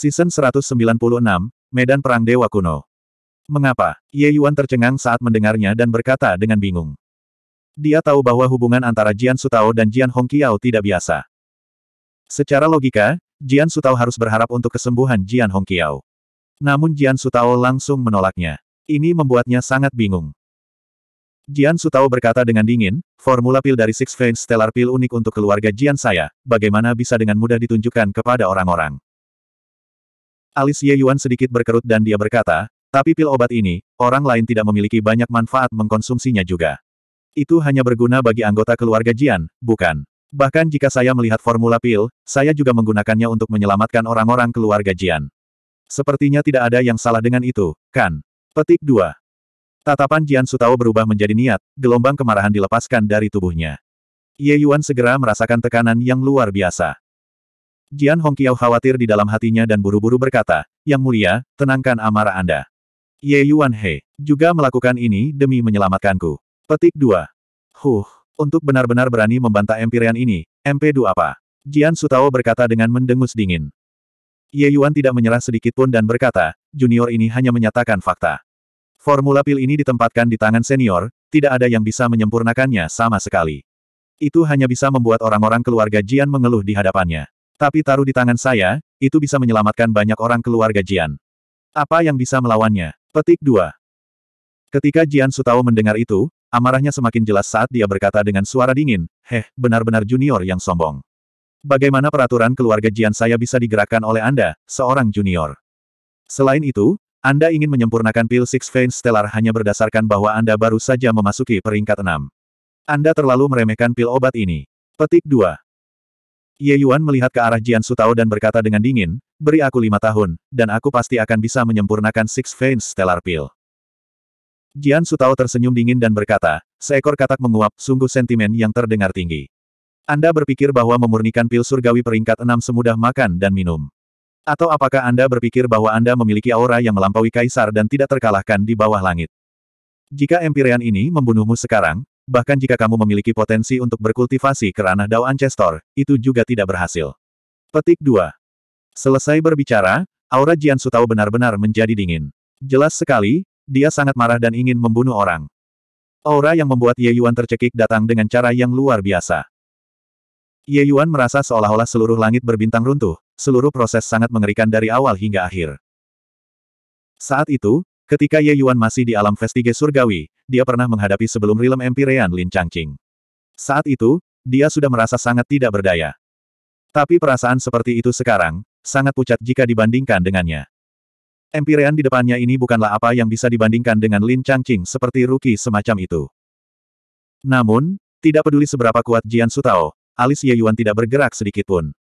Season 196, Medan Perang Dewa Kuno. Mengapa? Ye Yuan tercengang saat mendengarnya dan berkata dengan bingung. Dia tahu bahwa hubungan antara Jian Sutao dan Jian Hongqiao tidak biasa. Secara logika, Jian Sutao harus berharap untuk kesembuhan Jian Hongqiao. Namun Jian Sutao langsung menolaknya. Ini membuatnya sangat bingung. Jian Sutao berkata dengan dingin, formula pil dari Six Veins Stellar Pil unik untuk keluarga Jian saya, bagaimana bisa dengan mudah ditunjukkan kepada orang-orang. Alis Ye Yuan sedikit berkerut dan dia berkata, tapi pil obat ini, orang lain tidak memiliki banyak manfaat mengkonsumsinya juga. Itu hanya berguna bagi anggota keluarga Jian, bukan? Bahkan jika saya melihat formula pil, saya juga menggunakannya untuk menyelamatkan orang-orang keluarga Jian. Sepertinya tidak ada yang salah dengan itu, kan? Petik 2. Tatapan Jian Sutao berubah menjadi niat, gelombang kemarahan dilepaskan dari tubuhnya. Ye Yuan segera merasakan tekanan yang luar biasa. Jian Hongqiao khawatir di dalam hatinya dan buru-buru berkata, Yang mulia, tenangkan amarah Anda. Ye Yuan He juga melakukan ini demi menyelamatkanku. Petik 2. Huh, untuk benar-benar berani membantah empirian ini, MP2 apa? Jian Sutao berkata dengan mendengus dingin. Ye Yuan tidak menyerah sedikit pun dan berkata, junior ini hanya menyatakan fakta. Formula pil ini ditempatkan di tangan senior, tidak ada yang bisa menyempurnakannya sama sekali. Itu hanya bisa membuat orang-orang keluarga Jian mengeluh di hadapannya. Tapi taruh di tangan saya, itu bisa menyelamatkan banyak orang keluarga Jian. Apa yang bisa melawannya? Petik 2. Ketika Jian Sutao mendengar itu, amarahnya semakin jelas saat dia berkata dengan suara dingin, Heh, benar-benar junior yang sombong. Bagaimana peraturan keluarga Jian saya bisa digerakkan oleh Anda, seorang junior? Selain itu, Anda ingin menyempurnakan pil Six Veins Stellar hanya berdasarkan bahwa Anda baru saja memasuki peringkat 6. Anda terlalu meremehkan pil obat ini. Petik 2. Ye Yuan melihat ke arah Jian Sutao dan berkata dengan dingin, beri aku lima tahun, dan aku pasti akan bisa menyempurnakan Six Veins Stellar Pill. Jian Sutao tersenyum dingin dan berkata, seekor katak menguap, sungguh sentimen yang terdengar tinggi. Anda berpikir bahwa memurnikan pil surgawi peringkat enam semudah makan dan minum. Atau apakah Anda berpikir bahwa Anda memiliki aura yang melampaui kaisar dan tidak terkalahkan di bawah langit? Jika Empirean ini membunuhmu sekarang, bahkan jika kamu memiliki potensi untuk berkultivasi ke ranah Dao Ancestor, itu juga tidak berhasil. Petik 2. Selesai berbicara, aura Jian Sutao benar-benar menjadi dingin. Jelas sekali, dia sangat marah dan ingin membunuh orang. Aura yang membuat Ye Yuan tercekik datang dengan cara yang luar biasa. Ye Yuan merasa seolah-olah seluruh langit berbintang runtuh, seluruh proses sangat mengerikan dari awal hingga akhir. Saat itu, Ketika Ye Yuan masih di alam vestige surgawi, dia pernah menghadapi sebelum rilem empirean Lin Changqing. Saat itu, dia sudah merasa sangat tidak berdaya. Tapi perasaan seperti itu sekarang, sangat pucat jika dibandingkan dengannya. Empirean di depannya ini bukanlah apa yang bisa dibandingkan dengan Lin Changqing seperti Ruki semacam itu. Namun, tidak peduli seberapa kuat Jian Sutao, alis Ye Yuan tidak bergerak sedikitpun.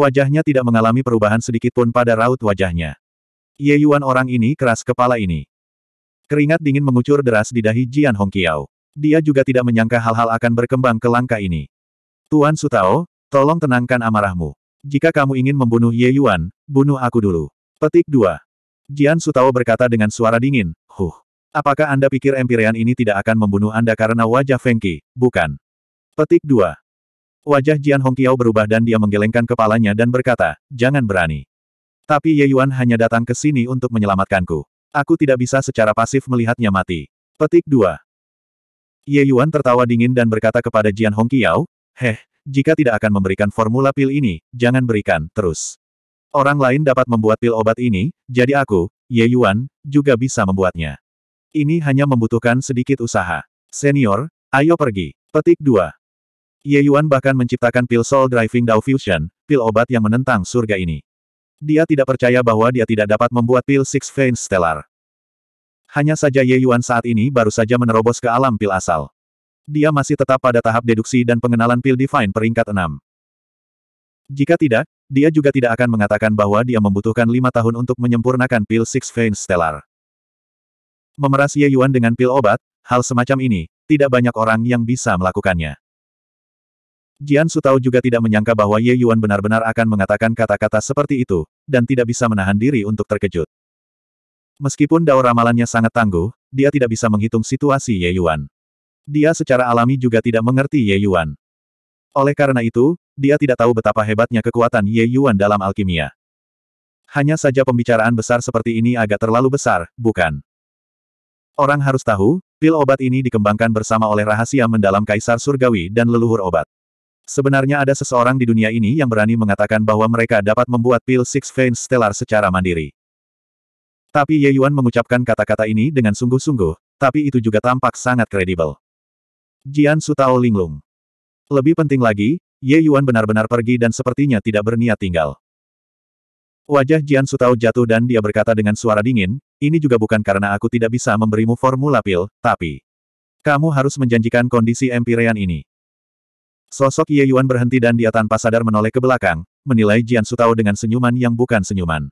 Wajahnya tidak mengalami perubahan sedikitpun pada raut wajahnya. Ye Yuan orang ini keras kepala ini. Keringat dingin mengucur deras di dahi Jian Hongqiao. Dia juga tidak menyangka hal-hal akan berkembang ke langkah ini. Tuan Sutao, tolong tenangkan amarahmu. Jika kamu ingin membunuh Ye Yuan, bunuh aku dulu. Petik 2. Jian Sutao berkata dengan suara dingin, Huh. Apakah Anda pikir Empyrean ini tidak akan membunuh Anda karena wajah Fengki? Bukan. Petik 2. Wajah Jian Hongqiao berubah dan dia menggelengkan kepalanya dan berkata, jangan berani. Tapi Ye Yuan hanya datang ke sini untuk menyelamatkanku. Aku tidak bisa secara pasif melihatnya mati. Petik 2. Ye Yuan tertawa dingin dan berkata kepada Jian Hong Kiao, Heh, jika tidak akan memberikan formula pil ini, jangan berikan, terus. Orang lain dapat membuat pil obat ini, jadi aku, Ye Yuan, juga bisa membuatnya. Ini hanya membutuhkan sedikit usaha. Senior, ayo pergi. Petik 2. Ye Yuan bahkan menciptakan pil Soul Driving Dao Fusion, pil obat yang menentang surga ini. Dia tidak percaya bahwa dia tidak dapat membuat pil Six Veins Stellar. Hanya saja Ye Yuan saat ini baru saja menerobos ke alam pil asal. Dia masih tetap pada tahap deduksi dan pengenalan pil Divine peringkat 6. Jika tidak, dia juga tidak akan mengatakan bahwa dia membutuhkan lima tahun untuk menyempurnakan pil Six Veins Stellar. Memeras Ye Yuan dengan pil obat, hal semacam ini, tidak banyak orang yang bisa melakukannya. Jian Su tahu juga tidak menyangka bahwa Ye Yuan benar-benar akan mengatakan kata-kata seperti itu, dan tidak bisa menahan diri untuk terkejut. Meskipun dao ramalannya sangat tangguh, dia tidak bisa menghitung situasi Ye Yuan. Dia secara alami juga tidak mengerti Ye Yuan. Oleh karena itu, dia tidak tahu betapa hebatnya kekuatan Ye Yuan dalam alkimia. Hanya saja pembicaraan besar seperti ini agak terlalu besar, bukan? Orang harus tahu, pil obat ini dikembangkan bersama oleh rahasia mendalam kaisar surgawi dan leluhur obat. Sebenarnya ada seseorang di dunia ini yang berani mengatakan bahwa mereka dapat membuat pil Six Veins Stellar secara mandiri. Tapi Ye Yuan mengucapkan kata-kata ini dengan sungguh-sungguh, tapi itu juga tampak sangat kredibel. Jian Su Tao linglung. Lebih penting lagi, Ye Yuan benar-benar pergi dan sepertinya tidak berniat tinggal. Wajah Jian Su Tao jatuh dan dia berkata dengan suara dingin, ini juga bukan karena aku tidak bisa memberimu formula pil, tapi... Kamu harus menjanjikan kondisi empirian ini. Sosok Ye Yuan berhenti dan dia tanpa sadar menoleh ke belakang, menilai Jian Sutao dengan senyuman yang bukan senyuman.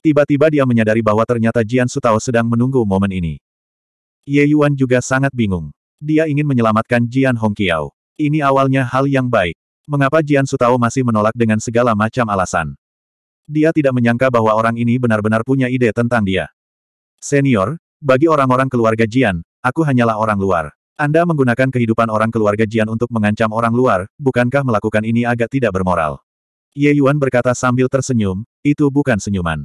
Tiba-tiba dia menyadari bahwa ternyata Jian Sutao sedang menunggu momen ini. Ye Yuan juga sangat bingung. Dia ingin menyelamatkan Jian Hongqiao. Ini awalnya hal yang baik. Mengapa Jian Sutao masih menolak dengan segala macam alasan? Dia tidak menyangka bahwa orang ini benar-benar punya ide tentang dia. Senior, bagi orang-orang keluarga Jian, aku hanyalah orang luar. Anda menggunakan kehidupan orang keluarga Jian untuk mengancam orang luar, bukankah melakukan ini agak tidak bermoral? Ye Yuan berkata sambil tersenyum, itu bukan senyuman.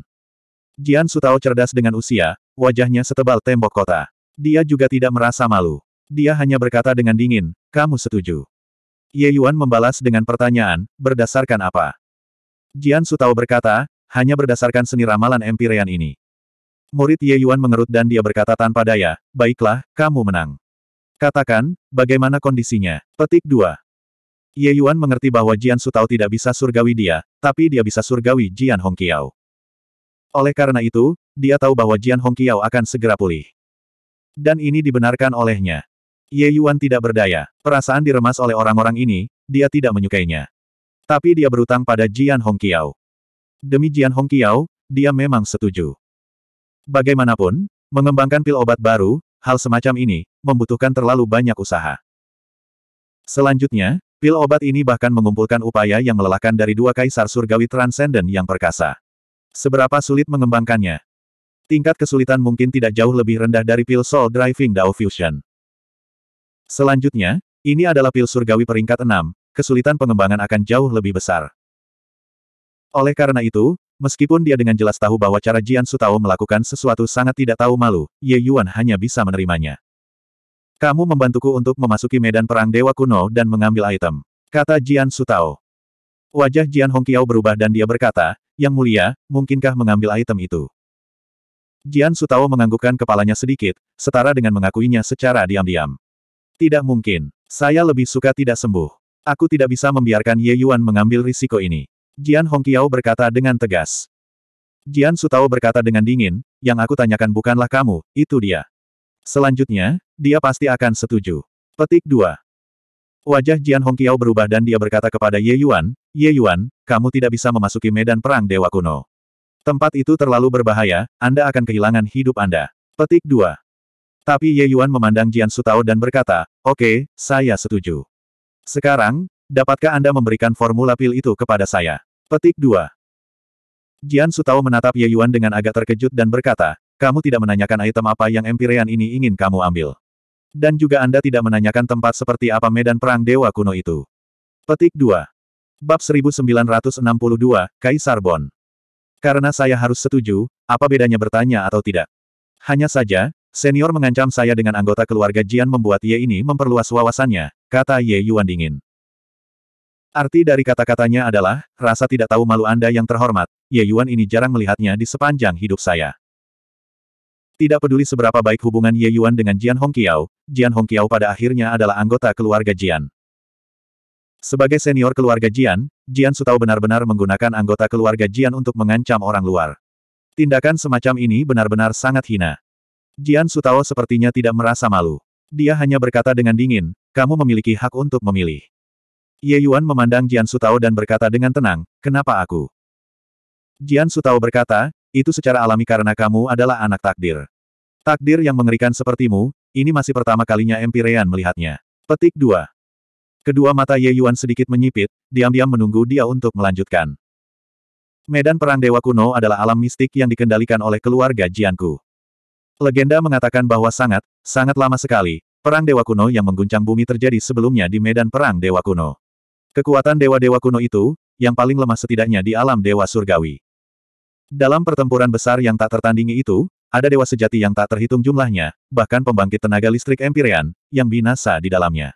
Jian Sutao cerdas dengan usia, wajahnya setebal tembok kota. Dia juga tidak merasa malu. Dia hanya berkata dengan dingin, kamu setuju. Ye Yuan membalas dengan pertanyaan, berdasarkan apa? Jian Sutao berkata, hanya berdasarkan seni ramalan empirean ini. Murid Ye Yuan mengerut dan dia berkata tanpa daya, baiklah, kamu menang. Katakan, bagaimana kondisinya? Petik 2. Ye Yuan mengerti bahwa Jian Su Tao tidak bisa surgawi dia, tapi dia bisa surgawi Jian Hong Kiao. Oleh karena itu, dia tahu bahwa Jian Hong Kiao akan segera pulih. Dan ini dibenarkan olehnya. Ye Yuan tidak berdaya, perasaan diremas oleh orang-orang ini, dia tidak menyukainya. Tapi dia berutang pada Jian Hong Kiao. Demi Jian Hong Kiao, dia memang setuju. Bagaimanapun, mengembangkan pil obat baru, hal semacam ini membutuhkan terlalu banyak usaha. Selanjutnya, pil obat ini bahkan mengumpulkan upaya yang melelahkan dari dua kaisar surgawi transenden yang perkasa. Seberapa sulit mengembangkannya? Tingkat kesulitan mungkin tidak jauh lebih rendah dari pil Soul Driving Dao Fusion. Selanjutnya, ini adalah pil surgawi peringkat 6, kesulitan pengembangan akan jauh lebih besar. Oleh karena itu, Meskipun dia dengan jelas tahu bahwa cara Jian Tao melakukan sesuatu sangat tidak tahu malu, Ye Yuan hanya bisa menerimanya. Kamu membantuku untuk memasuki medan perang dewa kuno dan mengambil item. Kata Jian Tao. Wajah Jian Hongqiao berubah dan dia berkata, Yang mulia, mungkinkah mengambil item itu? Jian Tao menganggukkan kepalanya sedikit, setara dengan mengakuinya secara diam-diam. Tidak mungkin. Saya lebih suka tidak sembuh. Aku tidak bisa membiarkan Ye Yuan mengambil risiko ini. Jian Hongqiao berkata dengan tegas. Jian Sutao berkata dengan dingin, yang aku tanyakan bukanlah kamu, itu dia. Selanjutnya, dia pasti akan setuju. Petik 2. Wajah Jian Hongqiao berubah dan dia berkata kepada Ye Yuan, Ye Yuan, kamu tidak bisa memasuki medan perang Dewa Kuno. Tempat itu terlalu berbahaya, Anda akan kehilangan hidup Anda. Petik 2. Tapi Ye Yuan memandang Jian Sutao dan berkata, oke, okay, saya setuju. Sekarang, dapatkah Anda memberikan formula pil itu kepada saya? Petik 2. Jian Sutao menatap Ye Yuan dengan agak terkejut dan berkata, kamu tidak menanyakan item apa yang Empirean ini ingin kamu ambil. Dan juga Anda tidak menanyakan tempat seperti apa medan perang dewa kuno itu. Petik 2. Bab 1962, Kaisar Bon. Karena saya harus setuju, apa bedanya bertanya atau tidak? Hanya saja, senior mengancam saya dengan anggota keluarga Jian membuat Ye ini memperluas wawasannya, kata Ye Yuan dingin. Arti dari kata-katanya adalah, rasa tidak tahu malu Anda yang terhormat, Ye ya, Yuan ini jarang melihatnya di sepanjang hidup saya. Tidak peduli seberapa baik hubungan Ye ya Yuan dengan Jian Hongqiao, Jian Hongqiao pada akhirnya adalah anggota keluarga Jian. Sebagai senior keluarga Jian, Jian Sutao benar-benar menggunakan anggota keluarga Jian untuk mengancam orang luar. Tindakan semacam ini benar-benar sangat hina. Jian Sutao sepertinya tidak merasa malu. Dia hanya berkata dengan dingin, kamu memiliki hak untuk memilih. Ye Yuan memandang Jian Sutao dan berkata dengan tenang, kenapa aku? Jian Sutao berkata, itu secara alami karena kamu adalah anak takdir. Takdir yang mengerikan sepertimu, ini masih pertama kalinya Empirean melihatnya. Petik 2. Kedua mata Ye Yuan sedikit menyipit, diam-diam menunggu dia untuk melanjutkan. Medan Perang Dewa Kuno adalah alam mistik yang dikendalikan oleh keluarga Jianku. Legenda mengatakan bahwa sangat, sangat lama sekali, Perang Dewa Kuno yang mengguncang bumi terjadi sebelumnya di Medan Perang Dewa Kuno. Kekuatan dewa-dewa kuno itu, yang paling lemah setidaknya di alam dewa surgawi. Dalam pertempuran besar yang tak tertandingi itu, ada dewa sejati yang tak terhitung jumlahnya, bahkan pembangkit tenaga listrik Empyrean, yang binasa di dalamnya.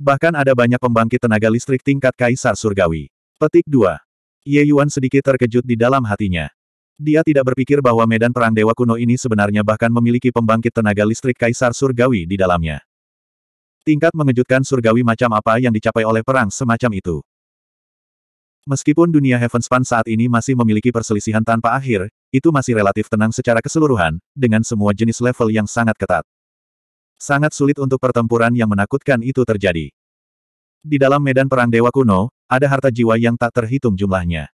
Bahkan ada banyak pembangkit tenaga listrik tingkat kaisar surgawi. Petik 2. Ye Yuan sedikit terkejut di dalam hatinya. Dia tidak berpikir bahwa medan perang dewa kuno ini sebenarnya bahkan memiliki pembangkit tenaga listrik kaisar surgawi di dalamnya. Tingkat mengejutkan surgawi macam apa yang dicapai oleh perang semacam itu. Meskipun dunia Heavenspan saat ini masih memiliki perselisihan tanpa akhir, itu masih relatif tenang secara keseluruhan, dengan semua jenis level yang sangat ketat. Sangat sulit untuk pertempuran yang menakutkan itu terjadi. Di dalam medan perang dewa kuno, ada harta jiwa yang tak terhitung jumlahnya.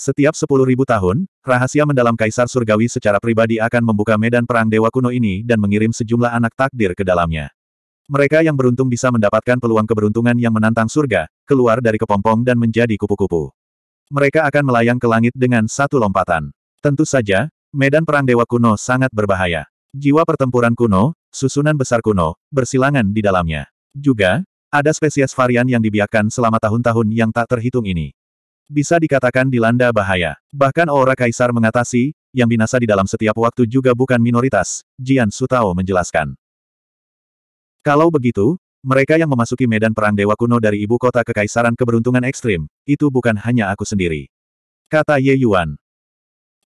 Setiap 10.000 tahun, rahasia mendalam Kaisar Surgawi secara pribadi akan membuka medan perang dewa kuno ini dan mengirim sejumlah anak takdir ke dalamnya. Mereka yang beruntung bisa mendapatkan peluang keberuntungan yang menantang surga, keluar dari kepompong dan menjadi kupu-kupu. Mereka akan melayang ke langit dengan satu lompatan. Tentu saja, medan perang dewa kuno sangat berbahaya. Jiwa pertempuran kuno, susunan besar kuno, bersilangan di dalamnya. Juga, ada spesies varian yang dibiarkan selama tahun-tahun yang tak terhitung ini. Bisa dikatakan dilanda bahaya. Bahkan aura kaisar mengatasi, yang binasa di dalam setiap waktu juga bukan minoritas, Jian Sutao menjelaskan. Kalau begitu, mereka yang memasuki medan perang dewa kuno dari ibu kota kekaisaran keberuntungan ekstrim, itu bukan hanya aku sendiri. Kata Ye Yuan.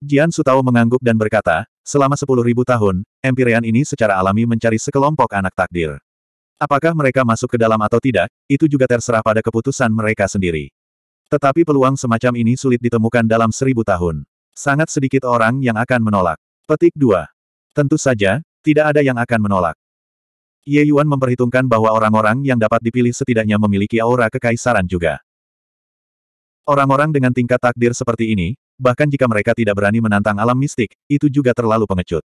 Jian Sutao mengangguk dan berkata, selama sepuluh ribu tahun, Empyrean ini secara alami mencari sekelompok anak takdir. Apakah mereka masuk ke dalam atau tidak, itu juga terserah pada keputusan mereka sendiri. Tetapi peluang semacam ini sulit ditemukan dalam seribu tahun. Sangat sedikit orang yang akan menolak. Petik 2. Tentu saja, tidak ada yang akan menolak. Ye Yuan memperhitungkan bahwa orang-orang yang dapat dipilih setidaknya memiliki aura kekaisaran juga. Orang-orang dengan tingkat takdir seperti ini, bahkan jika mereka tidak berani menantang alam mistik, itu juga terlalu pengecut.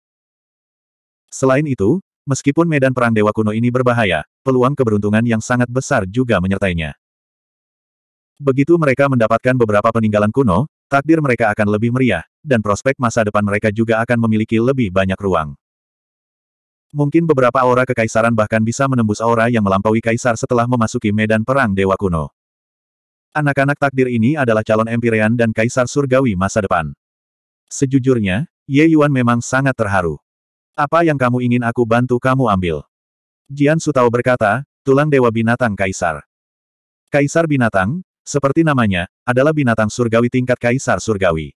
Selain itu, meskipun medan perang dewa kuno ini berbahaya, peluang keberuntungan yang sangat besar juga menyertainya. Begitu mereka mendapatkan beberapa peninggalan kuno, takdir mereka akan lebih meriah, dan prospek masa depan mereka juga akan memiliki lebih banyak ruang. Mungkin beberapa aura kekaisaran bahkan bisa menembus aura yang melampaui kaisar setelah memasuki medan perang Dewa Kuno. Anak-anak takdir ini adalah calon Empyrean dan kaisar surgawi masa depan. Sejujurnya, Ye Yuan memang sangat terharu. Apa yang kamu ingin aku bantu kamu ambil? Jian Sutao berkata, tulang Dewa Binatang Kaisar. Kaisar Binatang, seperti namanya, adalah binatang surgawi tingkat kaisar surgawi.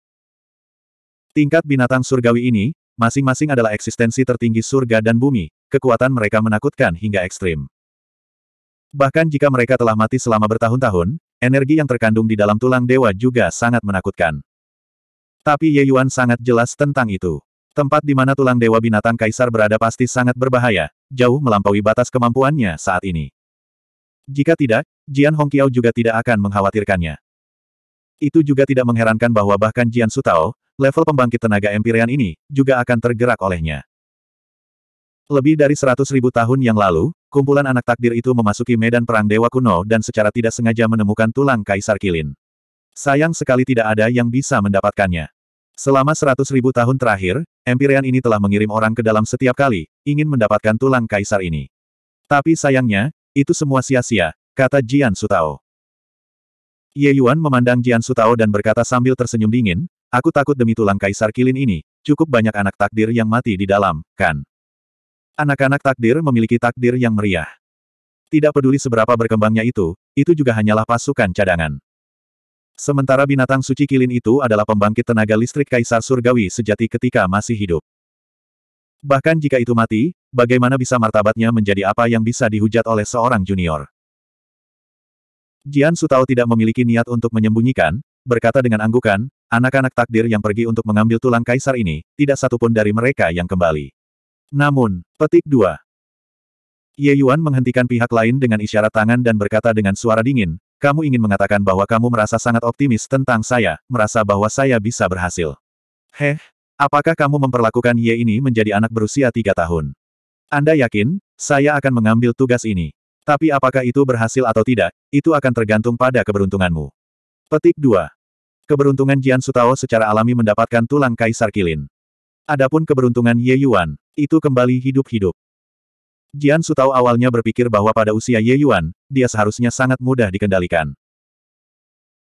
Tingkat binatang surgawi ini, masing-masing adalah eksistensi tertinggi surga dan bumi, kekuatan mereka menakutkan hingga ekstrim. Bahkan jika mereka telah mati selama bertahun-tahun, energi yang terkandung di dalam tulang dewa juga sangat menakutkan. Tapi Ye Yuan sangat jelas tentang itu. Tempat di mana tulang dewa binatang kaisar berada pasti sangat berbahaya, jauh melampaui batas kemampuannya saat ini. Jika tidak, Jian Hongqiao juga tidak akan mengkhawatirkannya. Itu juga tidak mengherankan bahwa bahkan Jian Sutao, level pembangkit tenaga Empyrean ini juga akan tergerak olehnya. Lebih dari seratus ribu tahun yang lalu, kumpulan anak takdir itu memasuki medan perang dewa kuno dan secara tidak sengaja menemukan tulang Kaisar Kilin. Sayang sekali tidak ada yang bisa mendapatkannya. Selama seratus ribu tahun terakhir, Empyrean ini telah mengirim orang ke dalam setiap kali, ingin mendapatkan tulang Kaisar ini. Tapi sayangnya, itu semua sia-sia, kata Jian Sutao. Ye Yuan memandang Jian Sutao dan berkata sambil tersenyum dingin, Aku takut demi tulang kaisar kilin ini, cukup banyak anak takdir yang mati di dalam, kan? Anak-anak takdir memiliki takdir yang meriah. Tidak peduli seberapa berkembangnya itu, itu juga hanyalah pasukan cadangan. Sementara binatang suci kilin itu adalah pembangkit tenaga listrik kaisar surgawi sejati ketika masih hidup. Bahkan jika itu mati, bagaimana bisa martabatnya menjadi apa yang bisa dihujat oleh seorang junior? Jian Sutao tidak memiliki niat untuk menyembunyikan, berkata dengan anggukan, Anak-anak takdir yang pergi untuk mengambil tulang kaisar ini, tidak satupun dari mereka yang kembali. Namun, petik dua. Ye Yuan menghentikan pihak lain dengan isyarat tangan dan berkata dengan suara dingin, kamu ingin mengatakan bahwa kamu merasa sangat optimis tentang saya, merasa bahwa saya bisa berhasil. Heh, apakah kamu memperlakukan Ye ini menjadi anak berusia tiga tahun? Anda yakin, saya akan mengambil tugas ini. Tapi apakah itu berhasil atau tidak, itu akan tergantung pada keberuntunganmu. Petik 2. Keberuntungan Jian Sutao secara alami mendapatkan tulang kaisar kilin. Adapun keberuntungan Ye Yuan, itu kembali hidup-hidup. Jian Sutao awalnya berpikir bahwa pada usia Ye Yuan, dia seharusnya sangat mudah dikendalikan.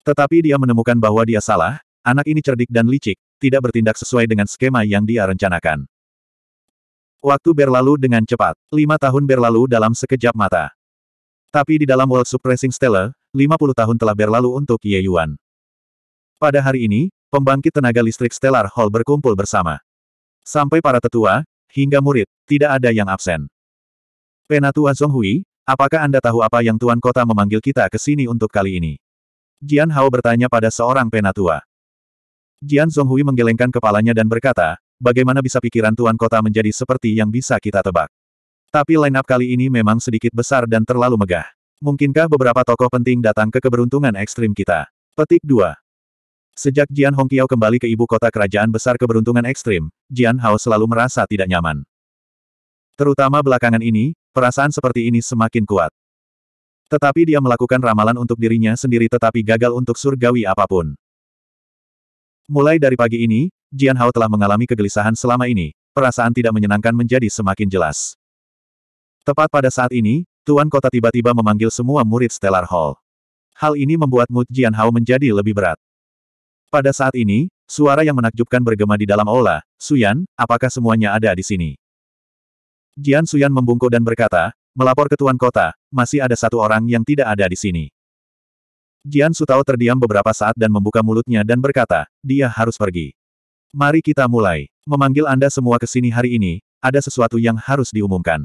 Tetapi dia menemukan bahwa dia salah, anak ini cerdik dan licik, tidak bertindak sesuai dengan skema yang dia rencanakan. Waktu berlalu dengan cepat. Lima tahun berlalu dalam sekejap mata. Tapi di dalam World Suppressing Stella, 50 tahun telah berlalu untuk Ye Yuan. Pada hari ini, pembangkit tenaga listrik Stellar Hall berkumpul bersama. Sampai para tetua, hingga murid, tidak ada yang absen. Penatua Zhonghui, apakah Anda tahu apa yang Tuan Kota memanggil kita ke sini untuk kali ini? Jian Hao bertanya pada seorang penatua. Jian Zhonghui menggelengkan kepalanya dan berkata, bagaimana bisa pikiran Tuan Kota menjadi seperti yang bisa kita tebak? Tapi line-up kali ini memang sedikit besar dan terlalu megah. Mungkinkah beberapa tokoh penting datang ke keberuntungan ekstrim kita? Petik 2. Sejak Jian Hongqiao kembali ke ibu kota kerajaan besar keberuntungan ekstrim, Jian Hao selalu merasa tidak nyaman. Terutama belakangan ini, perasaan seperti ini semakin kuat. Tetapi dia melakukan ramalan untuk dirinya sendiri tetapi gagal untuk surgawi apapun. Mulai dari pagi ini, Jian Hao telah mengalami kegelisahan selama ini, perasaan tidak menyenangkan menjadi semakin jelas. Tepat pada saat ini, Tuan Kota tiba-tiba memanggil semua murid Stellar Hall. Hal ini membuat mood Jian Hao menjadi lebih berat. Pada saat ini, suara yang menakjubkan bergema di dalam aula, Suyan, apakah semuanya ada di sini? Jian Suyan membungkuk dan berkata, melapor ke Tuan Kota, masih ada satu orang yang tidak ada di sini. Jian Sutao terdiam beberapa saat dan membuka mulutnya dan berkata, dia harus pergi. Mari kita mulai. Memanggil Anda semua ke sini hari ini, ada sesuatu yang harus diumumkan.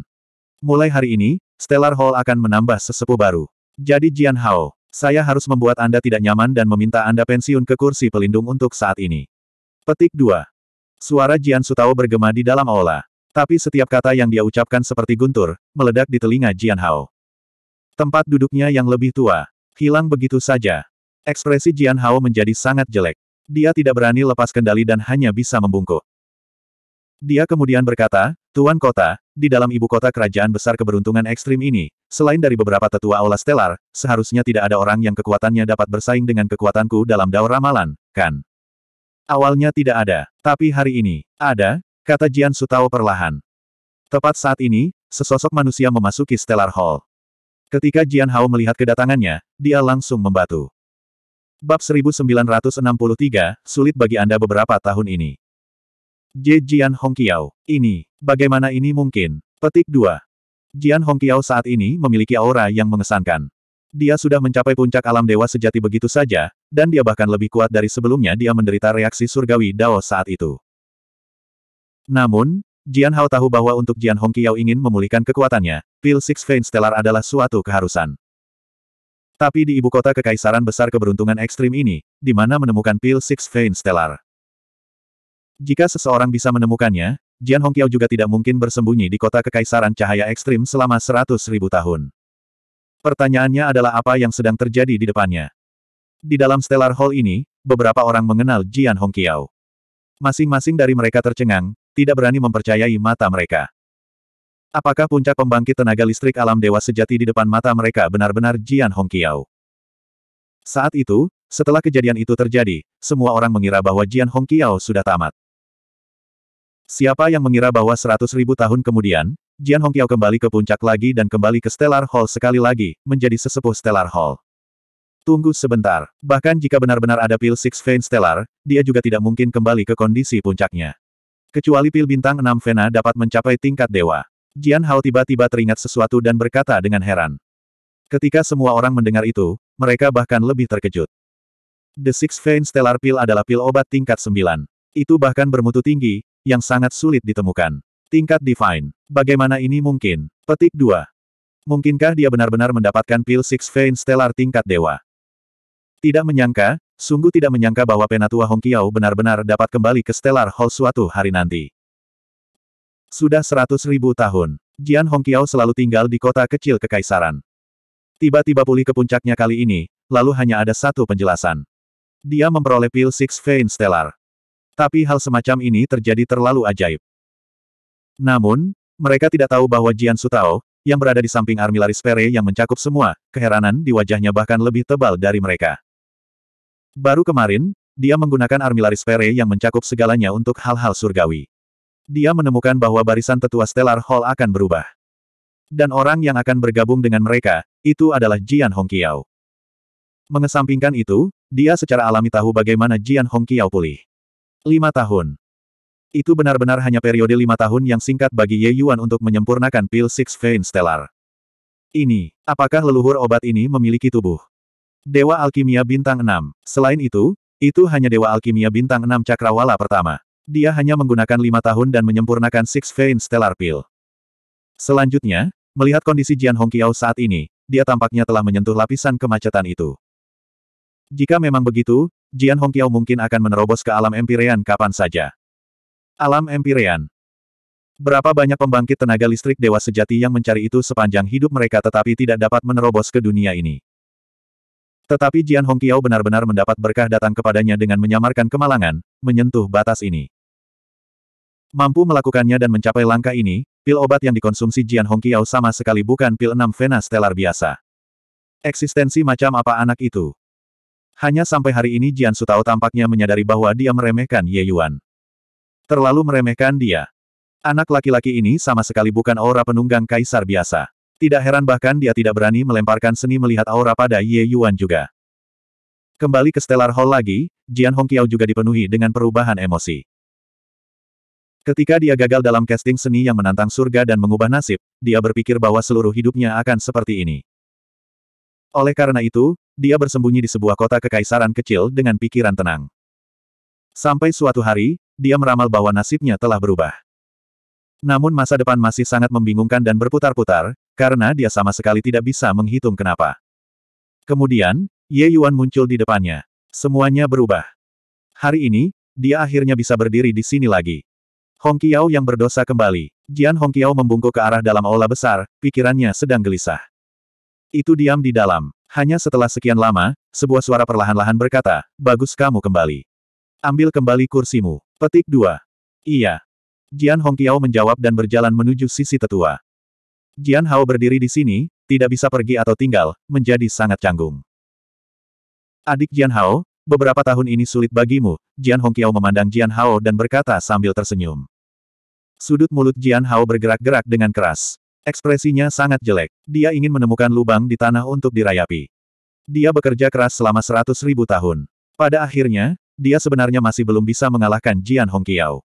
Mulai hari ini, Stellar Hall akan menambah sesepuh baru. Jadi Jian Hao, saya harus membuat Anda tidak nyaman dan meminta Anda pensiun ke kursi pelindung untuk saat ini. Petik 2. Suara Jian Sutao bergema di dalam aula. Tapi setiap kata yang dia ucapkan seperti guntur, meledak di telinga Jian Hao. Tempat duduknya yang lebih tua. Hilang begitu saja. Ekspresi Jian Hao menjadi sangat jelek. Dia tidak berani lepas kendali dan hanya bisa membungkuk. Dia kemudian berkata, Tuan Kota, di dalam ibu kota kerajaan besar keberuntungan ekstrim ini, selain dari beberapa tetua aula stellar, seharusnya tidak ada orang yang kekuatannya dapat bersaing dengan kekuatanku dalam dao ramalan, kan? Awalnya tidak ada, tapi hari ini, ada, kata Jian Sutao perlahan. Tepat saat ini, sesosok manusia memasuki Stellar Hall. Ketika Jian Hao melihat kedatangannya, dia langsung membatu. Bab 1963, sulit bagi Anda beberapa tahun ini. Jie Jian Hongqiao. Ini, bagaimana ini mungkin? Petik 2. Jian Hongqiao saat ini memiliki aura yang mengesankan. Dia sudah mencapai puncak alam dewa sejati begitu saja, dan dia bahkan lebih kuat dari sebelumnya dia menderita reaksi surgawi Dao saat itu. Namun, Jian Hao tahu bahwa untuk Jian Hongqiao ingin memulihkan kekuatannya, pil Six Vein Stellar adalah suatu keharusan. Tapi di ibu kota Kekaisaran Besar Keberuntungan Ekstrim ini, di mana menemukan pil Six Vein Stellar. Jika seseorang bisa menemukannya, Jian Hongqiao juga tidak mungkin bersembunyi di kota kekaisaran cahaya ekstrim selama seratus ribu tahun. Pertanyaannya adalah apa yang sedang terjadi di depannya. Di dalam Stellar Hall ini, beberapa orang mengenal Jian Hongqiao. Masing-masing dari mereka tercengang, tidak berani mempercayai mata mereka. Apakah puncak pembangkit tenaga listrik alam dewa sejati di depan mata mereka benar-benar Jian Hongqiao? Saat itu, setelah kejadian itu terjadi, semua orang mengira bahwa Jian Hongqiao sudah tamat. Siapa yang mengira bahwa seratus ribu tahun kemudian, Jian Hongqiao kembali ke puncak lagi dan kembali ke Stellar Hall sekali lagi, menjadi sesepuh Stellar Hall. Tunggu sebentar, bahkan jika benar-benar ada pil Six Vein Stellar, dia juga tidak mungkin kembali ke kondisi puncaknya. Kecuali pil bintang 6 Vena dapat mencapai tingkat dewa. Jian Hao tiba-tiba teringat sesuatu dan berkata dengan heran. Ketika semua orang mendengar itu, mereka bahkan lebih terkejut. The Six Vein Stellar Pill adalah pil obat tingkat 9. Itu bahkan bermutu tinggi, yang sangat sulit ditemukan. Tingkat Divine. Bagaimana ini mungkin? Petik 2. Mungkinkah dia benar-benar mendapatkan pil Six Vein Stellar tingkat dewa? Tidak menyangka, sungguh tidak menyangka bahwa Penatua Hong Hongkiao benar-benar dapat kembali ke Stellar Hall suatu hari nanti. Sudah seratus ribu tahun, Jian Hong Hongkiao selalu tinggal di kota kecil Kekaisaran. Tiba-tiba pulih ke puncaknya kali ini, lalu hanya ada satu penjelasan. Dia memperoleh pil Six Vein Stellar. Tapi hal semacam ini terjadi terlalu ajaib. Namun, mereka tidak tahu bahwa Jian Sutao, yang berada di samping Armilaris Pere yang mencakup semua, keheranan di wajahnya bahkan lebih tebal dari mereka. Baru kemarin, dia menggunakan Armilaris Pere yang mencakup segalanya untuk hal-hal surgawi. Dia menemukan bahwa barisan tetua Stellar Hall akan berubah. Dan orang yang akan bergabung dengan mereka, itu adalah Jian Hongqiao. Mengesampingkan itu, dia secara alami tahu bagaimana Jian Hongqiao pulih. Lima tahun. Itu benar-benar hanya periode lima tahun yang singkat bagi Ye Yuan untuk menyempurnakan pil Six Vein Stellar. Ini, apakah leluhur obat ini memiliki tubuh? Dewa Alkimia Bintang 6. Selain itu, itu hanya Dewa Alkimia Bintang 6 Cakrawala pertama. Dia hanya menggunakan lima tahun dan menyempurnakan Six Vein Stellar pil. Selanjutnya, melihat kondisi Jian Hongqiao saat ini, dia tampaknya telah menyentuh lapisan kemacetan itu. Jika memang begitu, Jian Hongqiao mungkin akan menerobos ke alam Empyrean kapan saja. Alam Empyrean. Berapa banyak pembangkit tenaga listrik dewa sejati yang mencari itu sepanjang hidup mereka tetapi tidak dapat menerobos ke dunia ini. Tetapi Jian Hongqiao benar-benar mendapat berkah datang kepadanya dengan menyamarkan kemalangan, menyentuh batas ini. Mampu melakukannya dan mencapai langkah ini, pil obat yang dikonsumsi Jian Hongqiao sama sekali bukan pil enam vena Stellar biasa. Eksistensi macam apa anak itu? Hanya sampai hari ini Jian Sutao tampaknya menyadari bahwa dia meremehkan Ye Yuan. Terlalu meremehkan dia. Anak laki-laki ini sama sekali bukan aura penunggang kaisar biasa. Tidak heran bahkan dia tidak berani melemparkan seni melihat aura pada Ye Yuan juga. Kembali ke Stellar Hall lagi, Jian Hongqiao juga dipenuhi dengan perubahan emosi. Ketika dia gagal dalam casting seni yang menantang surga dan mengubah nasib, dia berpikir bahwa seluruh hidupnya akan seperti ini. Oleh karena itu, dia bersembunyi di sebuah kota kekaisaran kecil dengan pikiran tenang. Sampai suatu hari, dia meramal bahwa nasibnya telah berubah. Namun masa depan masih sangat membingungkan dan berputar-putar, karena dia sama sekali tidak bisa menghitung kenapa. Kemudian, Ye Yuan muncul di depannya. Semuanya berubah. Hari ini, dia akhirnya bisa berdiri di sini lagi. Hong Qiao yang berdosa kembali. Jian Hong Qiao membungkuk ke arah dalam aula besar, pikirannya sedang gelisah. Itu diam di dalam. Hanya setelah sekian lama, sebuah suara perlahan-lahan berkata, bagus kamu kembali. Ambil kembali kursimu. Petik 2. Iya. Jian Hongqiao menjawab dan berjalan menuju sisi tetua. Jian Hao berdiri di sini, tidak bisa pergi atau tinggal, menjadi sangat canggung. Adik Jian Hao, beberapa tahun ini sulit bagimu, Jian Hongqiao memandang Jian Hao dan berkata sambil tersenyum. Sudut mulut Jian Hao bergerak-gerak dengan keras. Ekspresinya sangat jelek. Dia ingin menemukan lubang di tanah untuk dirayapi. Dia bekerja keras selama seratus ribu tahun. Pada akhirnya, dia sebenarnya masih belum bisa mengalahkan Jian Hongqiao.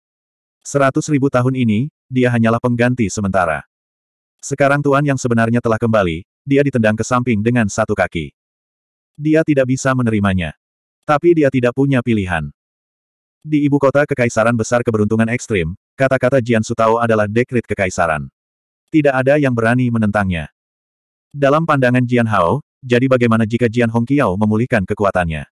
Seratus ribu tahun ini, dia hanyalah pengganti sementara. Sekarang Tuan yang sebenarnya telah kembali, dia ditendang ke samping dengan satu kaki. Dia tidak bisa menerimanya. Tapi dia tidak punya pilihan. Di ibu kota Kekaisaran Besar Keberuntungan Ekstrim, kata-kata Jian Sutao adalah dekrit kekaisaran. Tidak ada yang berani menentangnya. Dalam pandangan Jian Hao, jadi bagaimana jika Jian Hong Qiao memulihkan kekuatannya?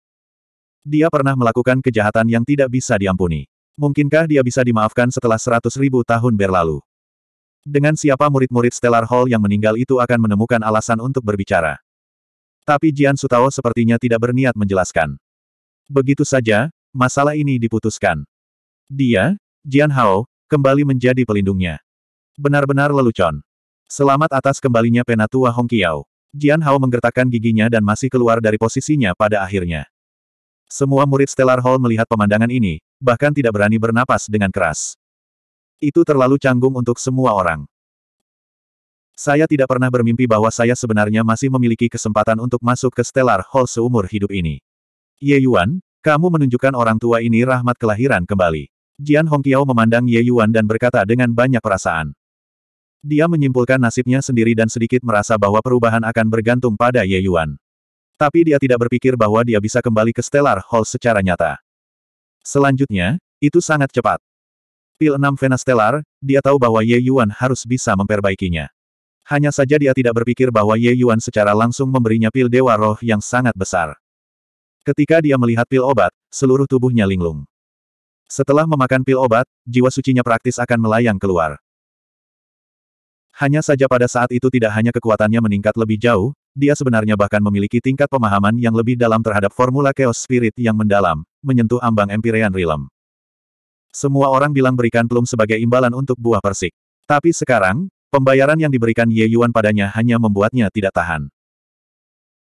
Dia pernah melakukan kejahatan yang tidak bisa diampuni. Mungkinkah dia bisa dimaafkan setelah seratus ribu tahun berlalu? Dengan siapa murid-murid Stellar Hall yang meninggal itu akan menemukan alasan untuk berbicara. Tapi Jian Sutao sepertinya tidak berniat menjelaskan. Begitu saja, masalah ini diputuskan. Dia, Jian Hao, kembali menjadi pelindungnya. Benar-benar lelucon. Selamat atas kembalinya penatua Hong Hongqiao. Jian Hao menggertakkan giginya dan masih keluar dari posisinya pada akhirnya. Semua murid Stellar Hall melihat pemandangan ini, bahkan tidak berani bernapas dengan keras. Itu terlalu canggung untuk semua orang. Saya tidak pernah bermimpi bahwa saya sebenarnya masih memiliki kesempatan untuk masuk ke Stellar Hall seumur hidup ini. Ye Yuan, kamu menunjukkan orang tua ini rahmat kelahiran kembali. Jian Hong Hongqiao memandang Ye Yuan dan berkata dengan banyak perasaan. Dia menyimpulkan nasibnya sendiri dan sedikit merasa bahwa perubahan akan bergantung pada Ye Yuan. Tapi dia tidak berpikir bahwa dia bisa kembali ke Stellar Hall secara nyata. Selanjutnya, itu sangat cepat. Pil 6 Vena Stellar, dia tahu bahwa Ye Yuan harus bisa memperbaikinya. Hanya saja dia tidak berpikir bahwa Ye Yuan secara langsung memberinya pil Dewa Roh yang sangat besar. Ketika dia melihat pil obat, seluruh tubuhnya linglung. Setelah memakan pil obat, jiwa sucinya praktis akan melayang keluar. Hanya saja pada saat itu tidak hanya kekuatannya meningkat lebih jauh, dia sebenarnya bahkan memiliki tingkat pemahaman yang lebih dalam terhadap formula Chaos Spirit yang mendalam, menyentuh ambang Empyrean Realm. Semua orang bilang berikan plum sebagai imbalan untuk buah persik. Tapi sekarang, pembayaran yang diberikan Ye Yuan padanya hanya membuatnya tidak tahan.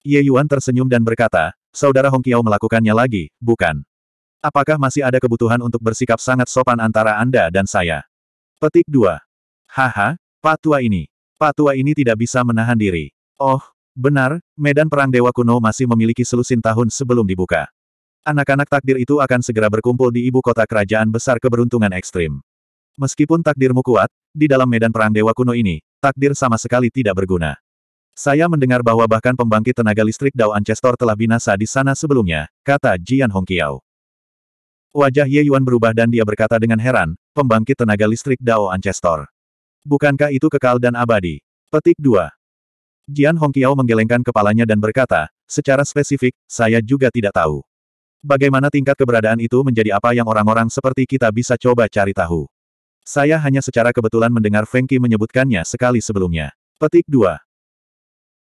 Ye Yuan tersenyum dan berkata, Saudara Hong Kiao melakukannya lagi, bukan? Apakah masih ada kebutuhan untuk bersikap sangat sopan antara Anda dan saya? Petik 2. Haha, Patua ini. Patua ini tidak bisa menahan diri. Oh, benar, medan perang Dewa Kuno masih memiliki selusin tahun sebelum dibuka. Anak-anak takdir itu akan segera berkumpul di ibu kota kerajaan besar keberuntungan ekstrim. Meskipun takdirmu kuat, di dalam medan perang Dewa Kuno ini, takdir sama sekali tidak berguna. Saya mendengar bahwa bahkan pembangkit tenaga listrik Dao Ancestor telah binasa di sana sebelumnya, kata Jian Hongqiao. Wajah Ye Yuan berubah dan dia berkata dengan heran, pembangkit tenaga listrik Dao Ancestor. Bukankah itu kekal dan abadi? Petik 2. Jian Hongqiao menggelengkan kepalanya dan berkata, secara spesifik, saya juga tidak tahu. Bagaimana tingkat keberadaan itu menjadi apa yang orang-orang seperti kita bisa coba cari tahu. Saya hanya secara kebetulan mendengar Fengqi menyebutkannya sekali sebelumnya. Petik 2.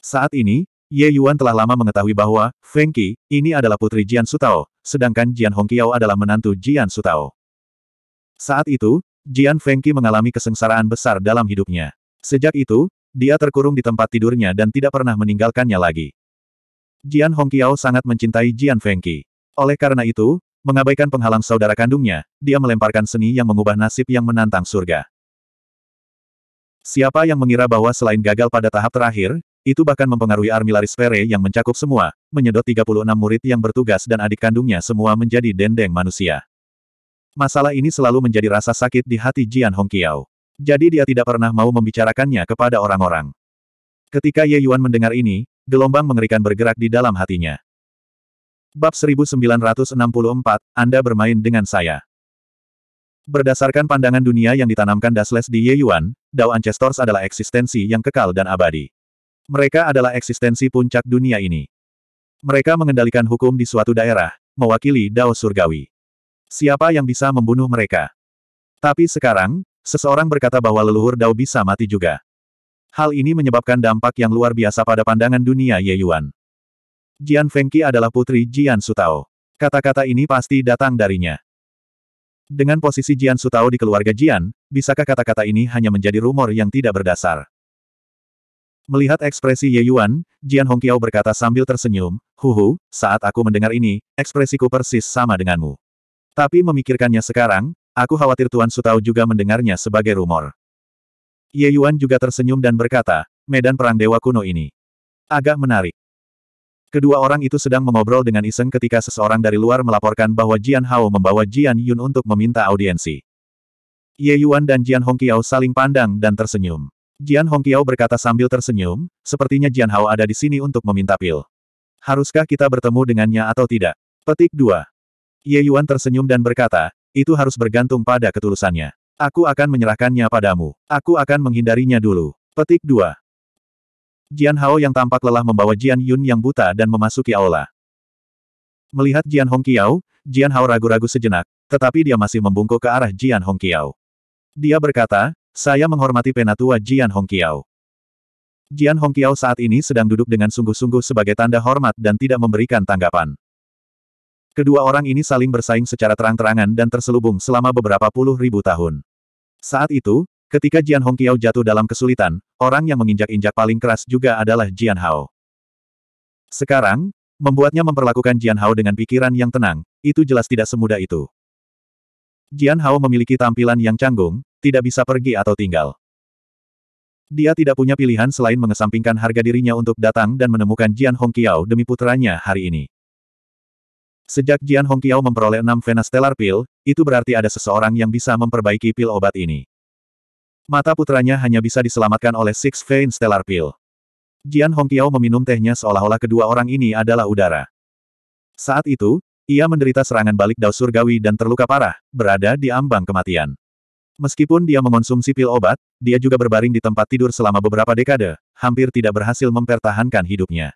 Saat ini, Ye Yuan telah lama mengetahui bahwa, Feng Qi, ini adalah putri Jian Sutao, sedangkan Jian Hongqiao adalah menantu Jian Sutao. Saat itu, Jian Fengki mengalami kesengsaraan besar dalam hidupnya. Sejak itu, dia terkurung di tempat tidurnya dan tidak pernah meninggalkannya lagi. Jian Hongqiao sangat mencintai Jian Fengki. Oleh karena itu, mengabaikan penghalang saudara kandungnya, dia melemparkan seni yang mengubah nasib yang menantang surga. Siapa yang mengira bahwa selain gagal pada tahap terakhir, itu bahkan mempengaruhi Armi laris Pere yang mencakup semua, menyedot 36 murid yang bertugas dan adik kandungnya semua menjadi dendeng manusia. Masalah ini selalu menjadi rasa sakit di hati Jian Hongqiao. Jadi dia tidak pernah mau membicarakannya kepada orang-orang. Ketika Ye Yuan mendengar ini, gelombang mengerikan bergerak di dalam hatinya. Bab 1964, Anda bermain dengan saya. Berdasarkan pandangan dunia yang ditanamkan Dasles di Ye Yuan, Dao Ancestors adalah eksistensi yang kekal dan abadi. Mereka adalah eksistensi puncak dunia ini. Mereka mengendalikan hukum di suatu daerah, mewakili Dao Surgawi. Siapa yang bisa membunuh mereka? Tapi sekarang, seseorang berkata bahwa leluhur Dao bisa mati juga. Hal ini menyebabkan dampak yang luar biasa pada pandangan dunia Ye Yuan. Jian Fengqi adalah putri Jian Sutao. Kata-kata ini pasti datang darinya. Dengan posisi Jian Sutao di keluarga Jian, bisakah kata-kata ini hanya menjadi rumor yang tidak berdasar? Melihat ekspresi Ye Yuan, Jian Hongqiao berkata sambil tersenyum, Huhu, saat aku mendengar ini, ekspresiku persis sama denganmu. Tapi memikirkannya sekarang, aku khawatir Tuan tahu juga mendengarnya sebagai rumor. Ye Yuan juga tersenyum dan berkata, medan perang dewa kuno ini. Agak menarik. Kedua orang itu sedang mengobrol dengan iseng ketika seseorang dari luar melaporkan bahwa Jian Hao membawa Jian Yun untuk meminta audiensi. Ye Yuan dan Jian Hongqiao saling pandang dan tersenyum. Jian Hongqiao berkata sambil tersenyum, sepertinya Jian Hao ada di sini untuk meminta pil. Haruskah kita bertemu dengannya atau tidak? Petik 2. Ye Yuan tersenyum dan berkata, itu harus bergantung pada ketulusannya. Aku akan menyerahkannya padamu. Aku akan menghindarinya dulu. Petik 2. Jian Hao yang tampak lelah membawa Jian Yun yang buta dan memasuki aula. Melihat Jian Hong Kiao, Jian Hao ragu-ragu sejenak, tetapi dia masih membungkuk ke arah Jian Hong Kiao. Dia berkata, saya menghormati penatua Jian Hong Kiao. Jian Hong Kiao saat ini sedang duduk dengan sungguh-sungguh sebagai tanda hormat dan tidak memberikan tanggapan. Kedua orang ini saling bersaing secara terang-terangan dan terselubung selama beberapa puluh ribu tahun. Saat itu, ketika Jian Hongqiao jatuh dalam kesulitan, orang yang menginjak-injak paling keras juga adalah Jian Hao. Sekarang, membuatnya memperlakukan Jian Hao dengan pikiran yang tenang, itu jelas tidak semudah itu. Jian Hao memiliki tampilan yang canggung, tidak bisa pergi atau tinggal. Dia tidak punya pilihan selain mengesampingkan harga dirinya untuk datang dan menemukan Jian Hongqiao demi putranya hari ini. Sejak Jian Hongqiao memperoleh enam Vena Stellar Pill, itu berarti ada seseorang yang bisa memperbaiki pil obat ini. Mata putranya hanya bisa diselamatkan oleh Six Vein Stellar Pill. Jian Hongqiao meminum tehnya seolah-olah kedua orang ini adalah udara. Saat itu, ia menderita serangan balik Dao Surgawi dan terluka parah, berada di ambang kematian. Meskipun dia mengonsumsi pil obat, dia juga berbaring di tempat tidur selama beberapa dekade, hampir tidak berhasil mempertahankan hidupnya.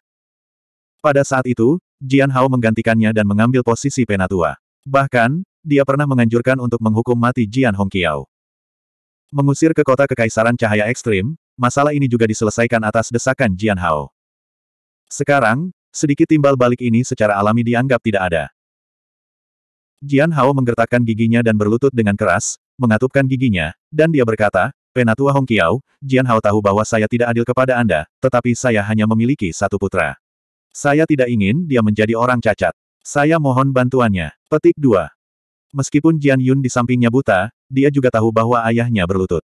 Pada saat itu, Jian Hao menggantikannya dan mengambil posisi penatua. Bahkan, dia pernah menganjurkan untuk menghukum mati Jian Hongqiao. Mengusir ke kota Kekaisaran Cahaya Ekstrim, masalah ini juga diselesaikan atas desakan Jian Hao. Sekarang, sedikit timbal balik ini secara alami dianggap tidak ada. Jian Hao menggertakkan giginya dan berlutut dengan keras, mengatupkan giginya, dan dia berkata, Penatua Hongqiao, Jian Hao tahu bahwa saya tidak adil kepada Anda, tetapi saya hanya memiliki satu putra. Saya tidak ingin dia menjadi orang cacat. Saya mohon bantuannya. Petik 2. Meskipun Jian Yun di sampingnya buta, dia juga tahu bahwa ayahnya berlutut.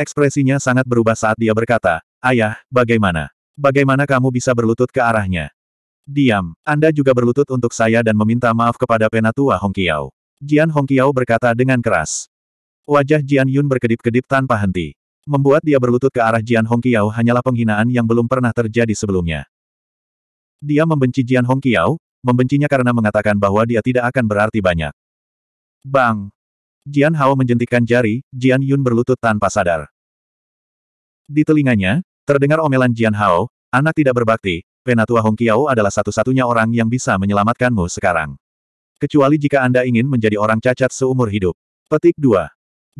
Ekspresinya sangat berubah saat dia berkata, Ayah, bagaimana? Bagaimana kamu bisa berlutut ke arahnya? Diam, Anda juga berlutut untuk saya dan meminta maaf kepada Penatua Hong Hongkiao. Jian Hong Hongkiao berkata dengan keras. Wajah Jian Yun berkedip-kedip tanpa henti. Membuat dia berlutut ke arah Jian Hong Hongkiao hanyalah penghinaan yang belum pernah terjadi sebelumnya. Dia membenci Jian Hong Kiao, membencinya karena mengatakan bahwa dia tidak akan berarti banyak. Bang! Jian Hao menjentikkan jari, Jian Yun berlutut tanpa sadar. Di telinganya, terdengar omelan Jian Hao, anak tidak berbakti, Penatua Hong Kiao adalah satu-satunya orang yang bisa menyelamatkanmu sekarang. Kecuali jika Anda ingin menjadi orang cacat seumur hidup. Petik 2.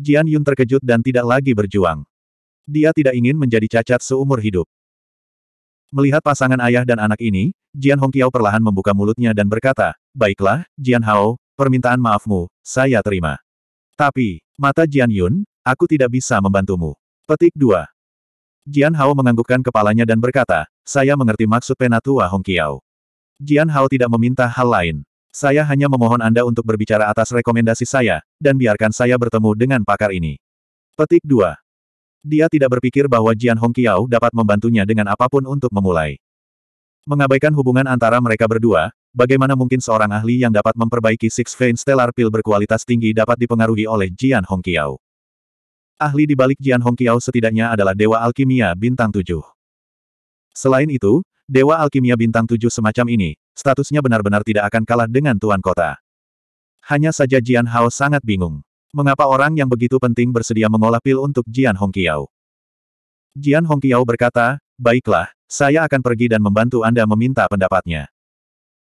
Jian Yun terkejut dan tidak lagi berjuang. Dia tidak ingin menjadi cacat seumur hidup. Melihat pasangan ayah dan anak ini, Jian Hongqiao perlahan membuka mulutnya dan berkata, Baiklah, Jian Hao, permintaan maafmu, saya terima. Tapi, mata Jian Yun, aku tidak bisa membantumu. Petik 2. Jian Hao menganggukkan kepalanya dan berkata, saya mengerti maksud penatua Hongqiao. Jian Hao tidak meminta hal lain. Saya hanya memohon Anda untuk berbicara atas rekomendasi saya, dan biarkan saya bertemu dengan pakar ini. Petik 2. Dia tidak berpikir bahwa Jian Hongqiao dapat membantunya dengan apapun untuk memulai. Mengabaikan hubungan antara mereka berdua, bagaimana mungkin seorang ahli yang dapat memperbaiki Six Vein Stellar Pill berkualitas tinggi dapat dipengaruhi oleh Jian Hongqiao? Ahli di balik Jian Hongqiao setidaknya adalah Dewa Alkimia Bintang 7. Selain itu, Dewa Alkimia Bintang 7 semacam ini, statusnya benar-benar tidak akan kalah dengan Tuan Kota. Hanya saja Jian Hao sangat bingung. Mengapa orang yang begitu penting bersedia mengolah pil untuk Jian Hongqiao? Jian Hongqiao berkata, baiklah, saya akan pergi dan membantu Anda meminta pendapatnya.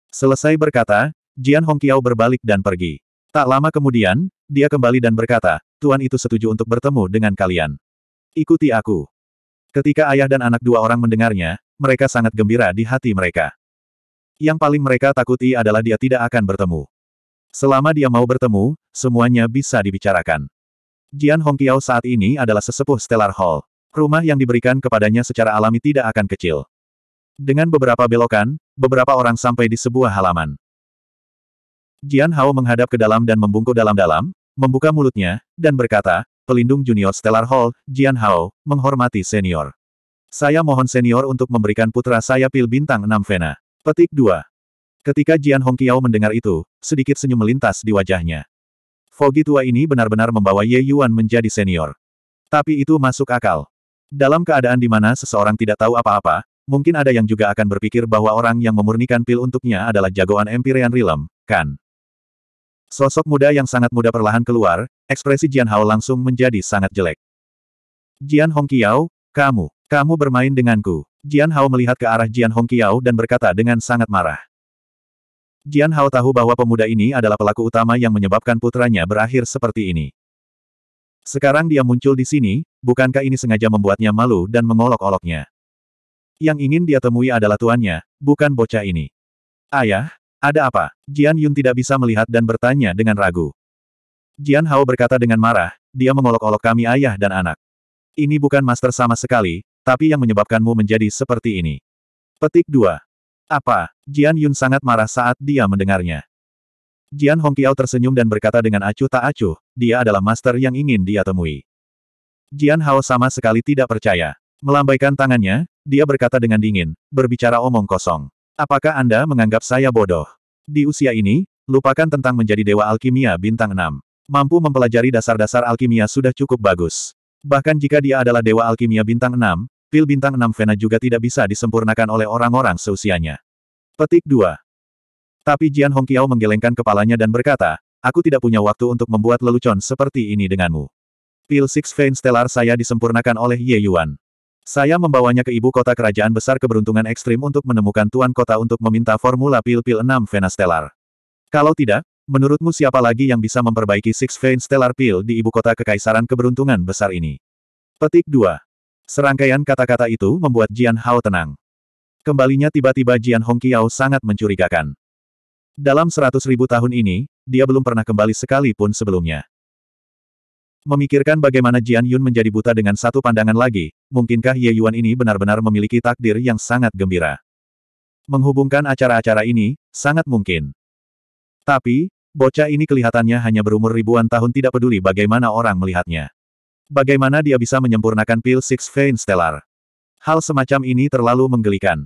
Selesai berkata, Jian Hongqiao berbalik dan pergi. Tak lama kemudian, dia kembali dan berkata, Tuan itu setuju untuk bertemu dengan kalian. Ikuti aku. Ketika ayah dan anak dua orang mendengarnya, mereka sangat gembira di hati mereka. Yang paling mereka takuti adalah dia tidak akan bertemu. Selama dia mau bertemu, semuanya bisa dibicarakan. Jian Hongqiao saat ini adalah sesepuh Stellar Hall. Rumah yang diberikan kepadanya secara alami tidak akan kecil. Dengan beberapa belokan, beberapa orang sampai di sebuah halaman. Jian Hao menghadap ke dalam dan membungkuk dalam-dalam, membuka mulutnya, dan berkata, pelindung junior Stellar Hall, Jian Hao, menghormati senior. Saya mohon senior untuk memberikan putra saya pil bintang 6 Vena. Petik 2. Ketika Jian Hongqiao mendengar itu, sedikit senyum melintas di wajahnya. Fogi tua ini benar-benar membawa Ye Yuan menjadi senior. Tapi itu masuk akal. Dalam keadaan di mana seseorang tidak tahu apa-apa, mungkin ada yang juga akan berpikir bahwa orang yang memurnikan pil untuknya adalah jagoan Empyrean Realm, kan? Sosok muda yang sangat muda perlahan keluar, ekspresi Jian Hao langsung menjadi sangat jelek. Jian Hongqiao, kamu, kamu bermain denganku. Jian Hao melihat ke arah Jian Hongqiao dan berkata dengan sangat marah. Jian Hao tahu bahwa pemuda ini adalah pelaku utama yang menyebabkan putranya berakhir seperti ini. Sekarang dia muncul di sini, bukankah ini sengaja membuatnya malu dan mengolok-oloknya? Yang ingin dia temui adalah tuannya, bukan bocah ini. Ayah, ada apa? Jian Yun tidak bisa melihat dan bertanya dengan ragu. Jian Hao berkata dengan marah, dia mengolok-olok kami ayah dan anak. Ini bukan master sama sekali, tapi yang menyebabkanmu menjadi seperti ini. Petik 2. Apa? Jian Yun sangat marah saat dia mendengarnya. Jian Hongqiao tersenyum dan berkata dengan acuh tak acuh, dia adalah master yang ingin dia temui. Jian Hao sama sekali tidak percaya. Melambaikan tangannya, dia berkata dengan dingin, berbicara omong kosong. Apakah Anda menganggap saya bodoh? Di usia ini, lupakan tentang menjadi dewa alkimia bintang 6. Mampu mempelajari dasar-dasar alkimia sudah cukup bagus. Bahkan jika dia adalah dewa alkimia bintang 6, Pil bintang 6 Vena juga tidak bisa disempurnakan oleh orang-orang seusianya. Petik 2. Tapi Jian Hongqiao menggelengkan kepalanya dan berkata, aku tidak punya waktu untuk membuat lelucon seperti ini denganmu. Pil Six Vein Stellar saya disempurnakan oleh Ye Yuan. Saya membawanya ke ibu kota kerajaan besar keberuntungan ekstrim untuk menemukan tuan kota untuk meminta formula pil-pil 6 Vena Stellar. Kalau tidak, menurutmu siapa lagi yang bisa memperbaiki Six Vein Stellar Pil di ibu kota kekaisaran keberuntungan besar ini? Petik 2. Serangkaian kata-kata itu membuat Jian Hao tenang. Kembalinya tiba-tiba Jian Hong Qiao sangat mencurigakan. Dalam seratus ribu tahun ini, dia belum pernah kembali sekalipun sebelumnya. Memikirkan bagaimana Jian Yun menjadi buta dengan satu pandangan lagi, mungkinkah Ye Yuan ini benar-benar memiliki takdir yang sangat gembira? Menghubungkan acara-acara ini, sangat mungkin. Tapi, bocah ini kelihatannya hanya berumur ribuan tahun tidak peduli bagaimana orang melihatnya. Bagaimana dia bisa menyempurnakan pil Six Vein Stellar? Hal semacam ini terlalu menggelikan.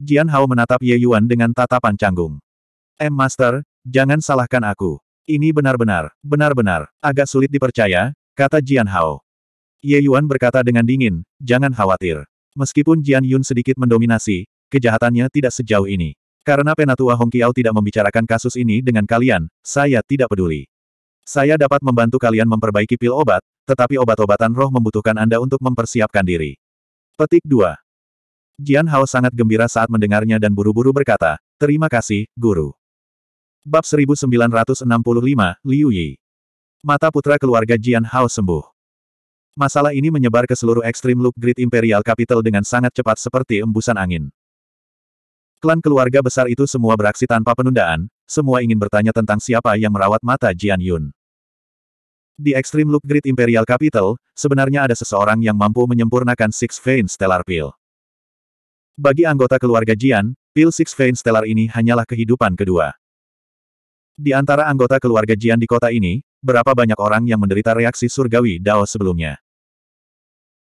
Jian Hao menatap Ye Yuan dengan tatapan canggung. M Master, jangan salahkan aku. Ini benar-benar, benar-benar, agak sulit dipercaya, kata Jian Hao. Ye Yuan berkata dengan dingin, jangan khawatir. Meskipun Jian Yun sedikit mendominasi, kejahatannya tidak sejauh ini. Karena Penatua Hong Kiao tidak membicarakan kasus ini dengan kalian, saya tidak peduli. Saya dapat membantu kalian memperbaiki pil obat, tetapi obat-obatan roh membutuhkan Anda untuk mempersiapkan diri. Petik 2. Jian Hao sangat gembira saat mendengarnya dan buru-buru berkata, Terima kasih, Guru. Bab 1965, Liu Yi. Mata putra keluarga Jian Hao sembuh. Masalah ini menyebar ke seluruh Ekstrim Look Grid Imperial Capital dengan sangat cepat seperti embusan angin. Klan keluarga besar itu semua beraksi tanpa penundaan, semua ingin bertanya tentang siapa yang merawat mata Jian Yun. Di Extreme Look Grid Imperial Capital, sebenarnya ada seseorang yang mampu menyempurnakan Six Vein Stellar Pill. Bagi anggota keluarga Jian, Pill Six Vein Stellar ini hanyalah kehidupan kedua. Di antara anggota keluarga Jian di kota ini, berapa banyak orang yang menderita reaksi surgawi Dao sebelumnya.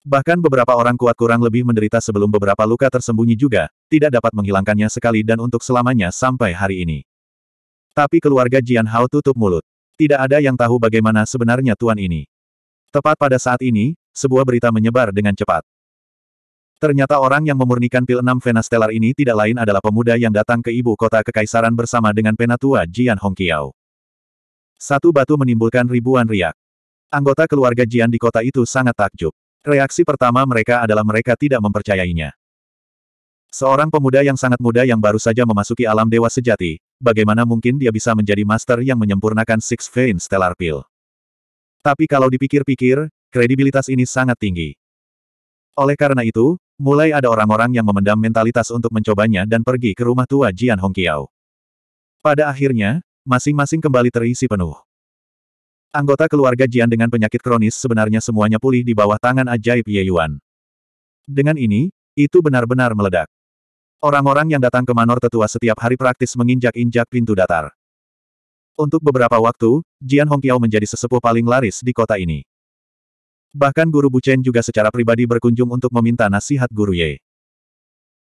Bahkan beberapa orang kuat kurang lebih menderita sebelum beberapa luka tersembunyi juga, tidak dapat menghilangkannya sekali dan untuk selamanya sampai hari ini. Tapi keluarga Jian Hao tutup mulut. Tidak ada yang tahu bagaimana sebenarnya tuan ini. Tepat pada saat ini, sebuah berita menyebar dengan cepat. Ternyata orang yang memurnikan pil enam Vena Stellar ini tidak lain adalah pemuda yang datang ke ibu kota kekaisaran bersama dengan penatua Jian Hongqiao. Satu batu menimbulkan ribuan riak. Anggota keluarga Jian di kota itu sangat takjub. Reaksi pertama mereka adalah mereka tidak mempercayainya. Seorang pemuda yang sangat muda yang baru saja memasuki alam dewa sejati, bagaimana mungkin dia bisa menjadi master yang menyempurnakan Six Vein Stellar Pill? Tapi kalau dipikir-pikir, kredibilitas ini sangat tinggi. Oleh karena itu, mulai ada orang-orang yang memendam mentalitas untuk mencobanya dan pergi ke rumah tua Jian Hongqiao. Pada akhirnya, masing-masing kembali terisi penuh. Anggota keluarga Jian dengan penyakit kronis sebenarnya semuanya pulih di bawah tangan ajaib Ye Yuan. Dengan ini, itu benar-benar meledak. Orang-orang yang datang ke Manor Tetua setiap hari praktis menginjak-injak pintu datar. Untuk beberapa waktu, Jian Hongqiao menjadi sesepuh paling laris di kota ini. Bahkan guru Buchen juga secara pribadi berkunjung untuk meminta nasihat guru Ye.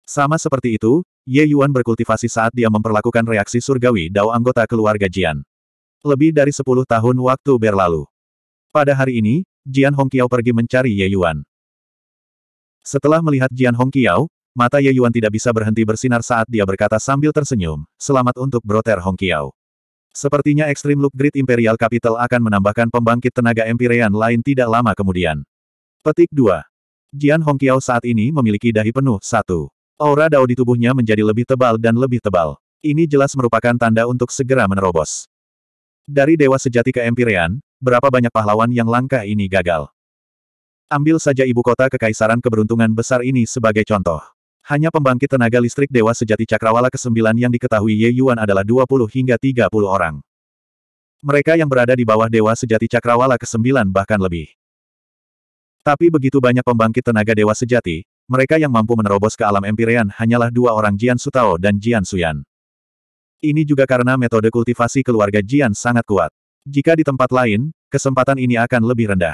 Sama seperti itu, Ye Yuan berkultivasi saat dia memperlakukan reaksi surgawi Dao anggota keluarga Jian. Lebih dari 10 tahun waktu berlalu. Pada hari ini, Jian Hongqiao pergi mencari Ye Yuan. Setelah melihat Jian Hongqiao, Mata Ye Yuan tidak bisa berhenti bersinar saat dia berkata sambil tersenyum, selamat untuk Broter Kiao. Sepertinya Extreme Look Grid Imperial Capital akan menambahkan pembangkit tenaga Empyrean lain tidak lama kemudian. Petik 2. Jian Hong Kiao saat ini memiliki dahi penuh, satu. Aura dao di tubuhnya menjadi lebih tebal dan lebih tebal. Ini jelas merupakan tanda untuk segera menerobos. Dari Dewa Sejati ke Empyrean, berapa banyak pahlawan yang langkah ini gagal. Ambil saja ibu kota kekaisaran keberuntungan besar ini sebagai contoh. Hanya pembangkit tenaga listrik Dewa Sejati Cakrawala ke-9 yang diketahui Ye Yuan adalah 20 hingga 30 orang. Mereka yang berada di bawah Dewa Sejati Cakrawala ke-9 bahkan lebih. Tapi begitu banyak pembangkit tenaga Dewa Sejati, mereka yang mampu menerobos ke alam Empyrean hanyalah dua orang Jian Sutao dan Jian Suyan. Ini juga karena metode kultivasi keluarga Jian sangat kuat. Jika di tempat lain, kesempatan ini akan lebih rendah.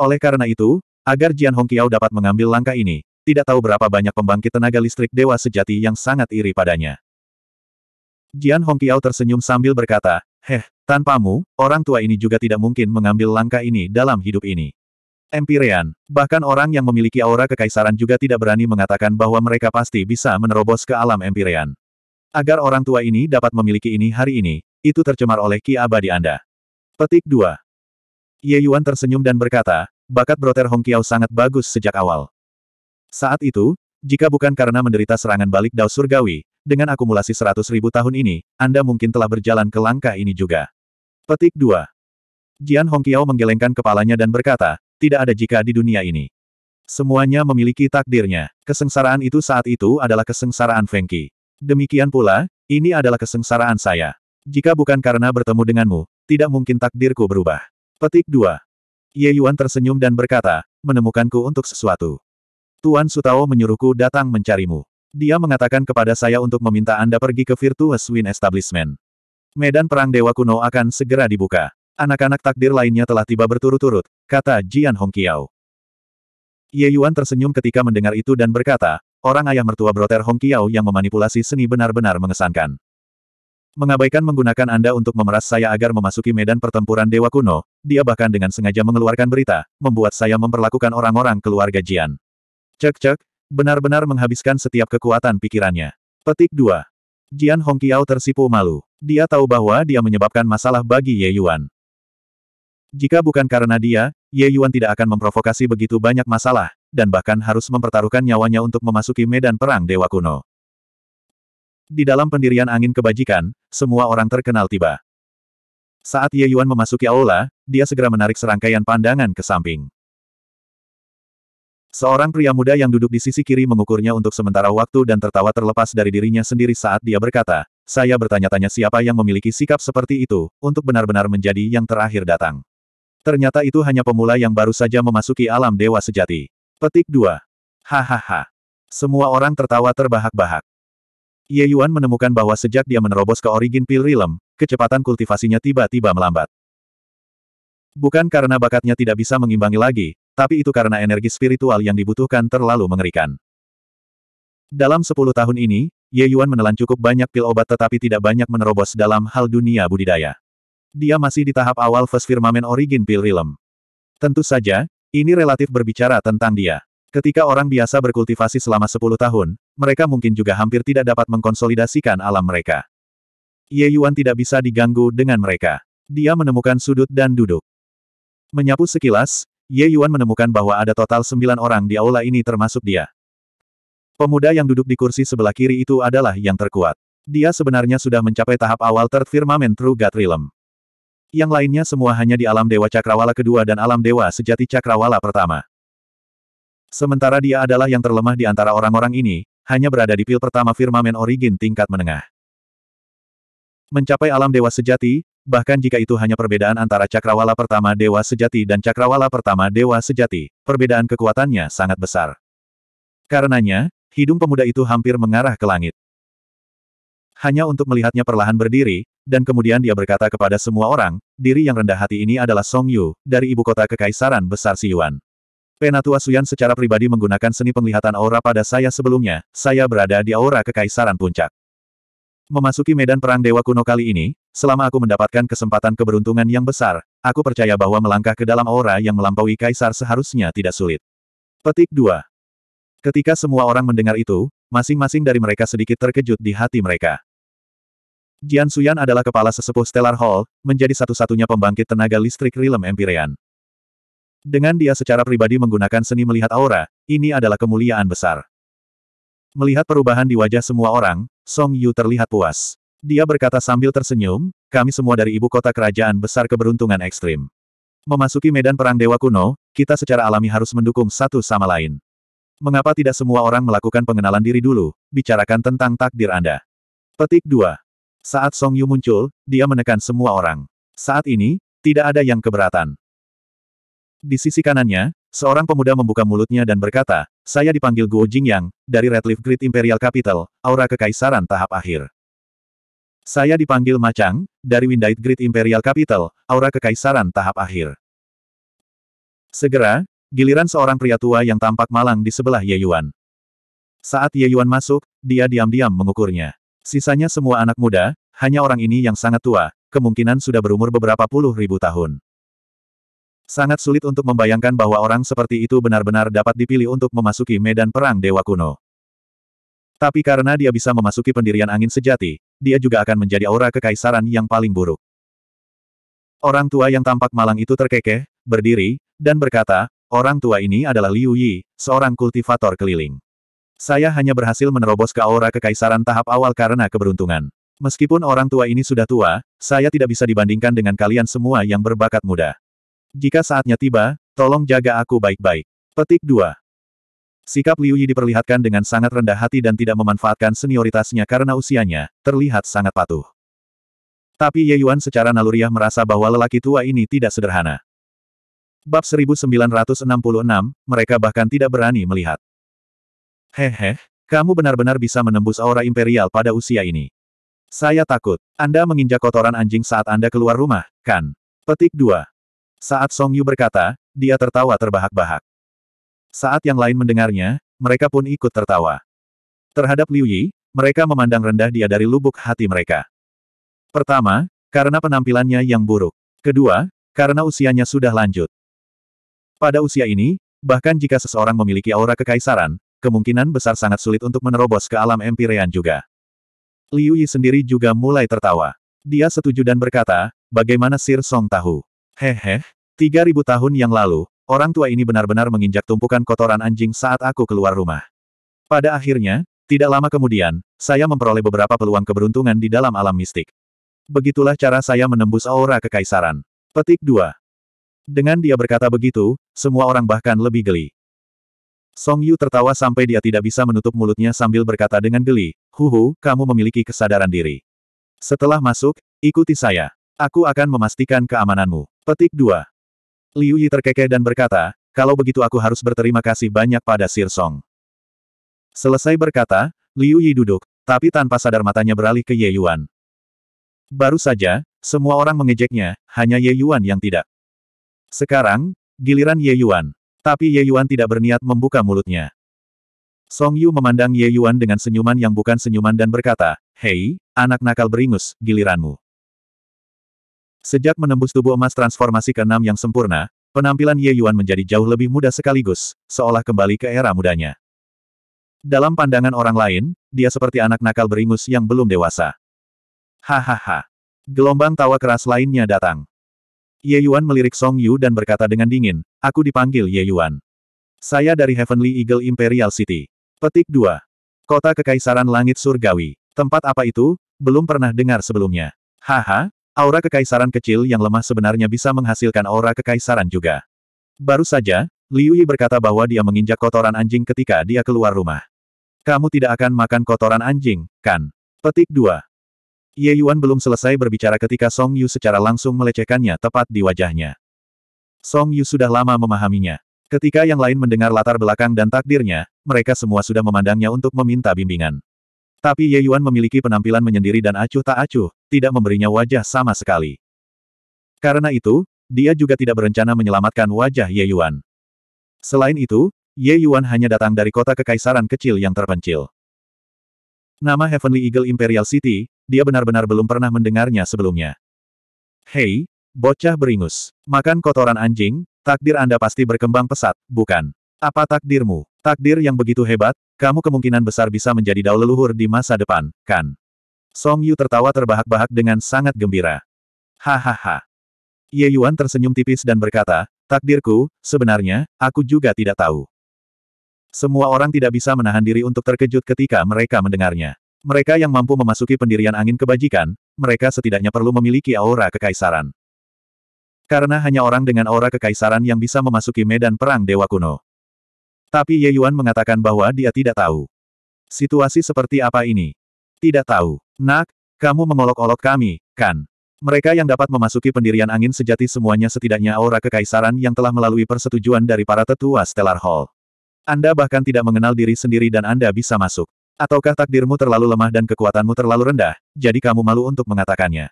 Oleh karena itu, agar Jian Hongqiao dapat mengambil langkah ini, tidak tahu berapa banyak pembangkit tenaga listrik dewa sejati yang sangat iri padanya. Jian Hongqiao tersenyum sambil berkata, Heh, tanpamu, orang tua ini juga tidak mungkin mengambil langkah ini dalam hidup ini. Empirean, bahkan orang yang memiliki aura kekaisaran juga tidak berani mengatakan bahwa mereka pasti bisa menerobos ke alam empirean. Agar orang tua ini dapat memiliki ini hari ini, itu tercemar oleh ki abadi Anda. Petik 2. Ye Yuan tersenyum dan berkata, bakat broter Hongqiao sangat bagus sejak awal. Saat itu, jika bukan karena menderita serangan balik Dao Surgawi, dengan akumulasi seratus ribu tahun ini, Anda mungkin telah berjalan ke langkah ini juga. Petik 2. Jian Hongqiao menggelengkan kepalanya dan berkata, tidak ada jika di dunia ini. Semuanya memiliki takdirnya. Kesengsaraan itu saat itu adalah kesengsaraan Fengki. Demikian pula, ini adalah kesengsaraan saya. Jika bukan karena bertemu denganmu, tidak mungkin takdirku berubah. Petik 2. Ye Yuan tersenyum dan berkata, menemukanku untuk sesuatu. Tuan Sutao menyuruhku datang mencarimu. Dia mengatakan kepada saya untuk meminta Anda pergi ke Virtuous Win Establishment. Medan Perang Dewa Kuno akan segera dibuka. Anak-anak takdir lainnya telah tiba berturut-turut, kata Jian Hongqiao. Ye Yuan tersenyum ketika mendengar itu dan berkata, orang ayah mertua Broter Hongqiao yang memanipulasi seni benar-benar mengesankan. Mengabaikan menggunakan Anda untuk memeras saya agar memasuki medan pertempuran Dewa Kuno, dia bahkan dengan sengaja mengeluarkan berita, membuat saya memperlakukan orang-orang keluarga Jian. Cek-cek, benar-benar menghabiskan setiap kekuatan pikirannya. Petik 2. Jian Hongqiao tersipu malu. Dia tahu bahwa dia menyebabkan masalah bagi Ye Yuan. Jika bukan karena dia, Ye Yuan tidak akan memprovokasi begitu banyak masalah, dan bahkan harus mempertaruhkan nyawanya untuk memasuki medan perang Dewa Kuno. Di dalam pendirian angin kebajikan, semua orang terkenal tiba. Saat Ye Yuan memasuki aula, dia segera menarik serangkaian pandangan ke samping. Seorang pria muda yang duduk di sisi kiri mengukurnya untuk sementara waktu dan tertawa terlepas dari dirinya sendiri saat dia berkata, saya bertanya-tanya siapa yang memiliki sikap seperti itu, untuk benar-benar menjadi yang terakhir datang. Ternyata itu hanya pemula yang baru saja memasuki alam dewa sejati. Petik 2. Hahaha. Semua orang tertawa terbahak-bahak. Ye Yuan menemukan bahwa sejak dia menerobos ke origin pil realm, kecepatan kultivasinya tiba-tiba melambat. Bukan karena bakatnya tidak bisa mengimbangi lagi, tapi itu karena energi spiritual yang dibutuhkan terlalu mengerikan. Dalam sepuluh tahun ini, Ye Yuan menelan cukup banyak pil obat tetapi tidak banyak menerobos dalam hal dunia budidaya. Dia masih di tahap awal First Firmament Origin pil Realm. Tentu saja, ini relatif berbicara tentang dia. Ketika orang biasa berkultivasi selama sepuluh tahun, mereka mungkin juga hampir tidak dapat mengkonsolidasikan alam mereka. Ye Yuan tidak bisa diganggu dengan mereka. Dia menemukan sudut dan duduk. Menyapu sekilas, Ye Yuan menemukan bahwa ada total sembilan orang di aula ini termasuk dia. Pemuda yang duduk di kursi sebelah kiri itu adalah yang terkuat. Dia sebenarnya sudah mencapai tahap awal Third Firmament True God Realm. Yang lainnya semua hanya di alam Dewa Cakrawala kedua dan alam Dewa Sejati Cakrawala pertama. Sementara dia adalah yang terlemah di antara orang-orang ini, hanya berada di pil pertama Firmamen Origin tingkat menengah. Mencapai alam dewa sejati, bahkan jika itu hanya perbedaan antara cakrawala pertama dewa sejati dan cakrawala pertama dewa sejati, perbedaan kekuatannya sangat besar. Karenanya, hidung pemuda itu hampir mengarah ke langit. Hanya untuk melihatnya perlahan berdiri, dan kemudian dia berkata kepada semua orang, diri yang rendah hati ini adalah Song Yu, dari ibu kota kekaisaran besar Siyuan. Penatua Suyan secara pribadi menggunakan seni penglihatan aura pada saya sebelumnya, saya berada di aura kekaisaran puncak. Memasuki medan perang dewa kuno kali ini, selama aku mendapatkan kesempatan keberuntungan yang besar, aku percaya bahwa melangkah ke dalam aura yang melampaui kaisar seharusnya tidak sulit. Petik 2. Ketika semua orang mendengar itu, masing-masing dari mereka sedikit terkejut di hati mereka. Jian Suyan adalah kepala sesepuh Stellar Hall, menjadi satu-satunya pembangkit tenaga listrik Rilem Empyrean. Dengan dia secara pribadi menggunakan seni melihat aura, ini adalah kemuliaan besar. Melihat perubahan di wajah semua orang, Song Yu terlihat puas. Dia berkata sambil tersenyum, kami semua dari ibu kota kerajaan besar keberuntungan ekstrim. Memasuki medan perang dewa kuno, kita secara alami harus mendukung satu sama lain. Mengapa tidak semua orang melakukan pengenalan diri dulu, bicarakan tentang takdir Anda. Petik 2. Saat Song Yu muncul, dia menekan semua orang. Saat ini, tidak ada yang keberatan. Di sisi kanannya, Seorang pemuda membuka mulutnya dan berkata, saya dipanggil Guo Jingyang, dari Red Leaf Grid Imperial Capital, aura kekaisaran tahap akhir. Saya dipanggil Macang, dari Windite Grid Imperial Capital, aura kekaisaran tahap akhir. Segera, giliran seorang pria tua yang tampak malang di sebelah Ye Yuan. Saat Ye Yuan masuk, dia diam-diam mengukurnya. Sisanya semua anak muda, hanya orang ini yang sangat tua, kemungkinan sudah berumur beberapa puluh ribu tahun. Sangat sulit untuk membayangkan bahwa orang seperti itu benar-benar dapat dipilih untuk memasuki medan perang Dewa Kuno. Tapi karena dia bisa memasuki pendirian angin sejati, dia juga akan menjadi aura kekaisaran yang paling buruk. Orang tua yang tampak malang itu terkekeh, berdiri, dan berkata, orang tua ini adalah Liu Yi, seorang kultivator keliling. Saya hanya berhasil menerobos ke aura kekaisaran tahap awal karena keberuntungan. Meskipun orang tua ini sudah tua, saya tidak bisa dibandingkan dengan kalian semua yang berbakat muda. Jika saatnya tiba, tolong jaga aku baik-baik. Petik 2. Sikap Liu Yi diperlihatkan dengan sangat rendah hati dan tidak memanfaatkan senioritasnya karena usianya, terlihat sangat patuh. Tapi Ye Yuan secara naluriah merasa bahwa lelaki tua ini tidak sederhana. Bab 1966, mereka bahkan tidak berani melihat. Hehe, kamu benar-benar bisa menembus aura imperial pada usia ini. Saya takut, Anda menginjak kotoran anjing saat Anda keluar rumah, kan? Petik 2. Saat Song Yu berkata, dia tertawa terbahak-bahak. Saat yang lain mendengarnya, mereka pun ikut tertawa. Terhadap Liu Yi, mereka memandang rendah dia dari lubuk hati mereka. Pertama, karena penampilannya yang buruk. Kedua, karena usianya sudah lanjut. Pada usia ini, bahkan jika seseorang memiliki aura kekaisaran, kemungkinan besar sangat sulit untuk menerobos ke alam empirean juga. Liu Yi sendiri juga mulai tertawa. Dia setuju dan berkata, bagaimana Sir Song tahu? Hehe, 3000 tahun yang lalu, orang tua ini benar-benar menginjak tumpukan kotoran anjing saat aku keluar rumah. Pada akhirnya, tidak lama kemudian, saya memperoleh beberapa peluang keberuntungan di dalam alam mistik. Begitulah cara saya menembus aura kekaisaran. Petik 2. Dengan dia berkata begitu, semua orang bahkan lebih geli. Song Yu tertawa sampai dia tidak bisa menutup mulutnya sambil berkata dengan geli, Huhu, kamu memiliki kesadaran diri. Setelah masuk, ikuti saya. Aku akan memastikan keamananmu. Petik 2. Liu Yi terkekeh dan berkata, kalau begitu aku harus berterima kasih banyak pada Sir Song. Selesai berkata, Liu Yi duduk, tapi tanpa sadar matanya beralih ke Ye Yuan. Baru saja, semua orang mengejeknya, hanya Ye Yuan yang tidak. Sekarang, giliran Ye Yuan. Tapi Ye Yuan tidak berniat membuka mulutnya. Song Yu memandang Ye Yuan dengan senyuman yang bukan senyuman dan berkata, Hei, anak nakal beringus, giliranmu. Sejak menembus tubuh emas transformasi ke-6 yang sempurna, penampilan Ye Yuan menjadi jauh lebih muda sekaligus, seolah kembali ke era mudanya. Dalam pandangan orang lain, dia seperti anak nakal beringus yang belum dewasa. Hahaha. Gelombang tawa keras lainnya datang. Ye Yuan melirik Song Yu dan berkata dengan dingin, aku dipanggil Ye Yuan. Saya dari Heavenly Eagle Imperial City. Petik 2. Kota Kekaisaran Langit Surgawi. Tempat apa itu, belum pernah dengar sebelumnya. Haha, Aura kekaisaran kecil yang lemah sebenarnya bisa menghasilkan aura kekaisaran juga. Baru saja, Liu Yi berkata bahwa dia menginjak kotoran anjing ketika dia keluar rumah. Kamu tidak akan makan kotoran anjing, kan? Petik 2. Ye Yuan belum selesai berbicara ketika Song Yu secara langsung melecehkannya tepat di wajahnya. Song Yu sudah lama memahaminya. Ketika yang lain mendengar latar belakang dan takdirnya, mereka semua sudah memandangnya untuk meminta bimbingan. Tapi Ye Yuan memiliki penampilan menyendiri dan acuh tak acuh, tidak memberinya wajah sama sekali. Karena itu, dia juga tidak berencana menyelamatkan wajah Ye Yuan. Selain itu, Ye Yuan hanya datang dari kota kekaisaran kecil yang terpencil. Nama Heavenly Eagle Imperial City, dia benar-benar belum pernah mendengarnya sebelumnya. Hei, bocah beringus, makan kotoran anjing, takdir Anda pasti berkembang pesat, bukan? Apa takdirmu? Takdir yang begitu hebat, kamu kemungkinan besar bisa menjadi dao leluhur di masa depan, kan? Song Yu tertawa terbahak-bahak dengan sangat gembira. Hahaha. Ye Yuan tersenyum tipis dan berkata, Takdirku, sebenarnya, aku juga tidak tahu. Semua orang tidak bisa menahan diri untuk terkejut ketika mereka mendengarnya. Mereka yang mampu memasuki pendirian angin kebajikan, mereka setidaknya perlu memiliki aura kekaisaran. Karena hanya orang dengan aura kekaisaran yang bisa memasuki medan perang dewa kuno. Tapi Ye Yuan mengatakan bahwa dia tidak tahu. Situasi seperti apa ini? Tidak tahu. Nak, kamu mengolok-olok kami, kan? Mereka yang dapat memasuki pendirian angin sejati semuanya setidaknya aura kekaisaran yang telah melalui persetujuan dari para tetua Stellar Hall. Anda bahkan tidak mengenal diri sendiri dan Anda bisa masuk. Ataukah takdirmu terlalu lemah dan kekuatanmu terlalu rendah, jadi kamu malu untuk mengatakannya.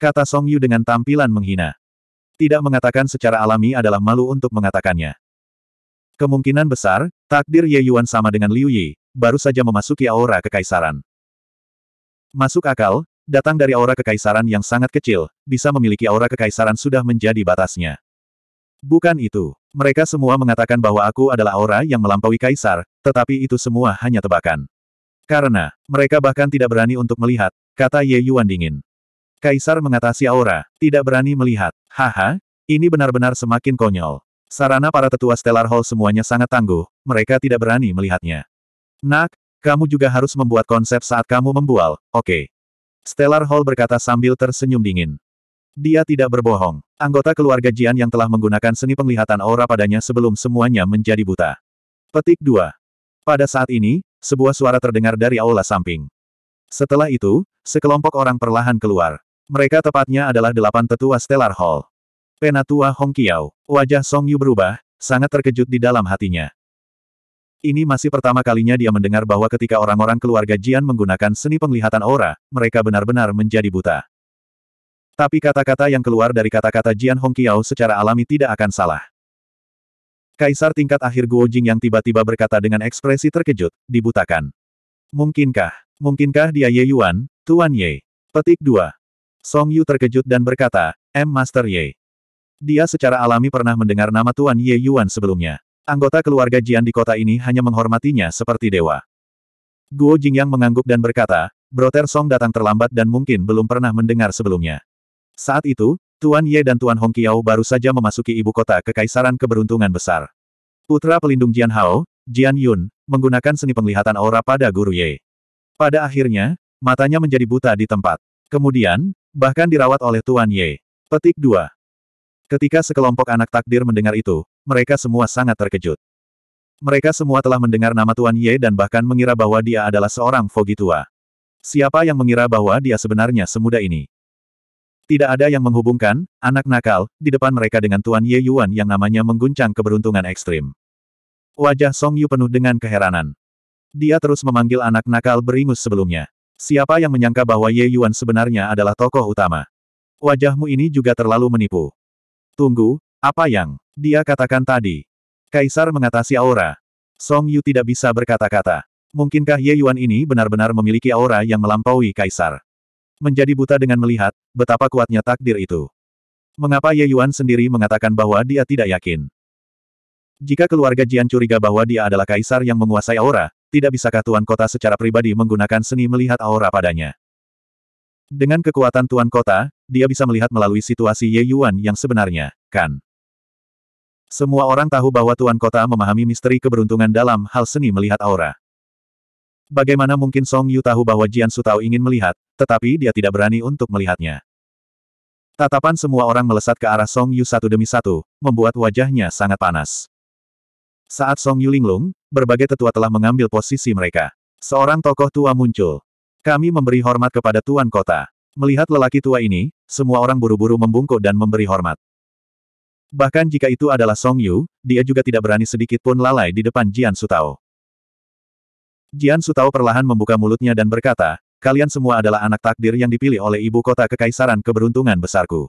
Kata Song Yu dengan tampilan menghina. Tidak mengatakan secara alami adalah malu untuk mengatakannya. Kemungkinan besar, takdir Ye Yuan sama dengan Liu Yi, baru saja memasuki aura kekaisaran. Masuk akal, datang dari aura kekaisaran yang sangat kecil, bisa memiliki aura kekaisaran sudah menjadi batasnya. Bukan itu. Mereka semua mengatakan bahwa aku adalah aura yang melampaui kaisar, tetapi itu semua hanya tebakan. Karena, mereka bahkan tidak berani untuk melihat, kata Ye Yuan dingin. Kaisar mengatasi aura, tidak berani melihat. Haha, ini benar-benar semakin konyol. Sarana para tetua Stellar Hall semuanya sangat tangguh, mereka tidak berani melihatnya. Nak, kamu juga harus membuat konsep saat kamu membual, oke. Okay. Stellar Hall berkata sambil tersenyum dingin. Dia tidak berbohong. Anggota keluarga Jian yang telah menggunakan seni penglihatan aura padanya sebelum semuanya menjadi buta. Petik 2. Pada saat ini, sebuah suara terdengar dari aula samping. Setelah itu, sekelompok orang perlahan keluar. Mereka tepatnya adalah delapan tetua Stellar Hall. Penatua Hong Kiao, wajah Song Yu berubah, sangat terkejut di dalam hatinya. Ini masih pertama kalinya dia mendengar bahwa ketika orang-orang keluarga Jian menggunakan seni penglihatan aura, mereka benar-benar menjadi buta. Tapi kata-kata yang keluar dari kata-kata Jian Hong Kiao secara alami tidak akan salah. Kaisar tingkat akhir Guo Jing yang tiba-tiba berkata dengan ekspresi terkejut, dibutakan. Mungkinkah, mungkinkah dia Ye Yuan, Tuan Ye? Petik 2. Song Yu terkejut dan berkata, M Master Ye. Dia secara alami pernah mendengar nama Tuan Ye Yuan sebelumnya. Anggota keluarga Jian di kota ini hanya menghormatinya seperti dewa. Guo Jingyang mengangguk dan berkata, "Brother Song datang terlambat dan mungkin belum pernah mendengar sebelumnya. Saat itu, Tuan Ye dan Tuan Hong Kiao baru saja memasuki ibu kota Kekaisaran Keberuntungan Besar. Putra pelindung Jian Hao, Jian Yun, menggunakan seni penglihatan aura pada Guru Ye. Pada akhirnya, matanya menjadi buta di tempat. Kemudian, bahkan dirawat oleh Tuan Ye. Petik 2. Ketika sekelompok anak takdir mendengar itu, mereka semua sangat terkejut. Mereka semua telah mendengar nama Tuan Ye dan bahkan mengira bahwa dia adalah seorang fogi tua. Siapa yang mengira bahwa dia sebenarnya semuda ini? Tidak ada yang menghubungkan, anak nakal, di depan mereka dengan Tuan Ye Yuan yang namanya mengguncang keberuntungan ekstrim. Wajah Song Yu penuh dengan keheranan. Dia terus memanggil anak nakal beringus sebelumnya. Siapa yang menyangka bahwa Ye Yuan sebenarnya adalah tokoh utama? Wajahmu ini juga terlalu menipu. Tunggu, apa yang dia katakan tadi? Kaisar mengatasi aura. Song Yu tidak bisa berkata-kata. Mungkinkah Ye Yuan ini benar-benar memiliki aura yang melampaui kaisar? Menjadi buta dengan melihat, betapa kuatnya takdir itu. Mengapa Ye Yuan sendiri mengatakan bahwa dia tidak yakin? Jika keluarga Jian curiga bahwa dia adalah kaisar yang menguasai aura, tidak bisakah tuan kota secara pribadi menggunakan seni melihat aura padanya? Dengan kekuatan Tuan Kota, dia bisa melihat melalui situasi Ye Yuan yang sebenarnya, kan? Semua orang tahu bahwa Tuan Kota memahami misteri keberuntungan dalam hal seni melihat aura. Bagaimana mungkin Song Yu tahu bahwa Jian Su Tao ingin melihat, tetapi dia tidak berani untuk melihatnya. Tatapan semua orang melesat ke arah Song Yu satu demi satu, membuat wajahnya sangat panas. Saat Song Yu linglung, berbagai tetua telah mengambil posisi mereka. Seorang tokoh tua muncul. Kami memberi hormat kepada Tuan Kota. Melihat lelaki tua ini, semua orang buru-buru membungkuk dan memberi hormat. Bahkan jika itu adalah Song Yu, dia juga tidak berani sedikit pun lalai di depan Jian Sutao. Jian Sutao perlahan membuka mulutnya dan berkata, kalian semua adalah anak takdir yang dipilih oleh ibu kota kekaisaran keberuntungan besarku.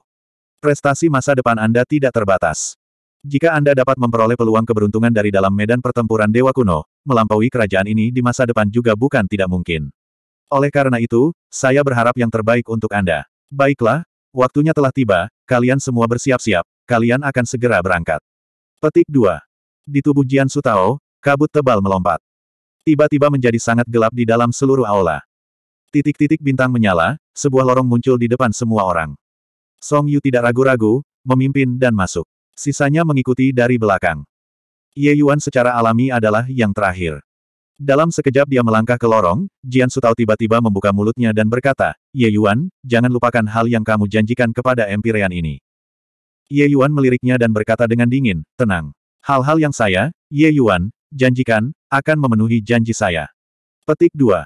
Prestasi masa depan Anda tidak terbatas. Jika Anda dapat memperoleh peluang keberuntungan dari dalam medan pertempuran Dewa Kuno, melampaui kerajaan ini di masa depan juga bukan tidak mungkin. Oleh karena itu, saya berharap yang terbaik untuk Anda. Baiklah, waktunya telah tiba, kalian semua bersiap-siap, kalian akan segera berangkat. Petik 2. Di tubuh Jian Sutao, kabut tebal melompat. Tiba-tiba menjadi sangat gelap di dalam seluruh aula. Titik-titik bintang menyala, sebuah lorong muncul di depan semua orang. Song Yu tidak ragu-ragu, memimpin dan masuk. Sisanya mengikuti dari belakang. Ye Yuan secara alami adalah yang terakhir. Dalam sekejap dia melangkah ke lorong, Jian Sutao tiba-tiba membuka mulutnya dan berkata, Ye Yuan, jangan lupakan hal yang kamu janjikan kepada Empyrean ini. Ye Yuan meliriknya dan berkata dengan dingin, tenang. Hal-hal yang saya, Ye Yuan, janjikan, akan memenuhi janji saya. Petik 2.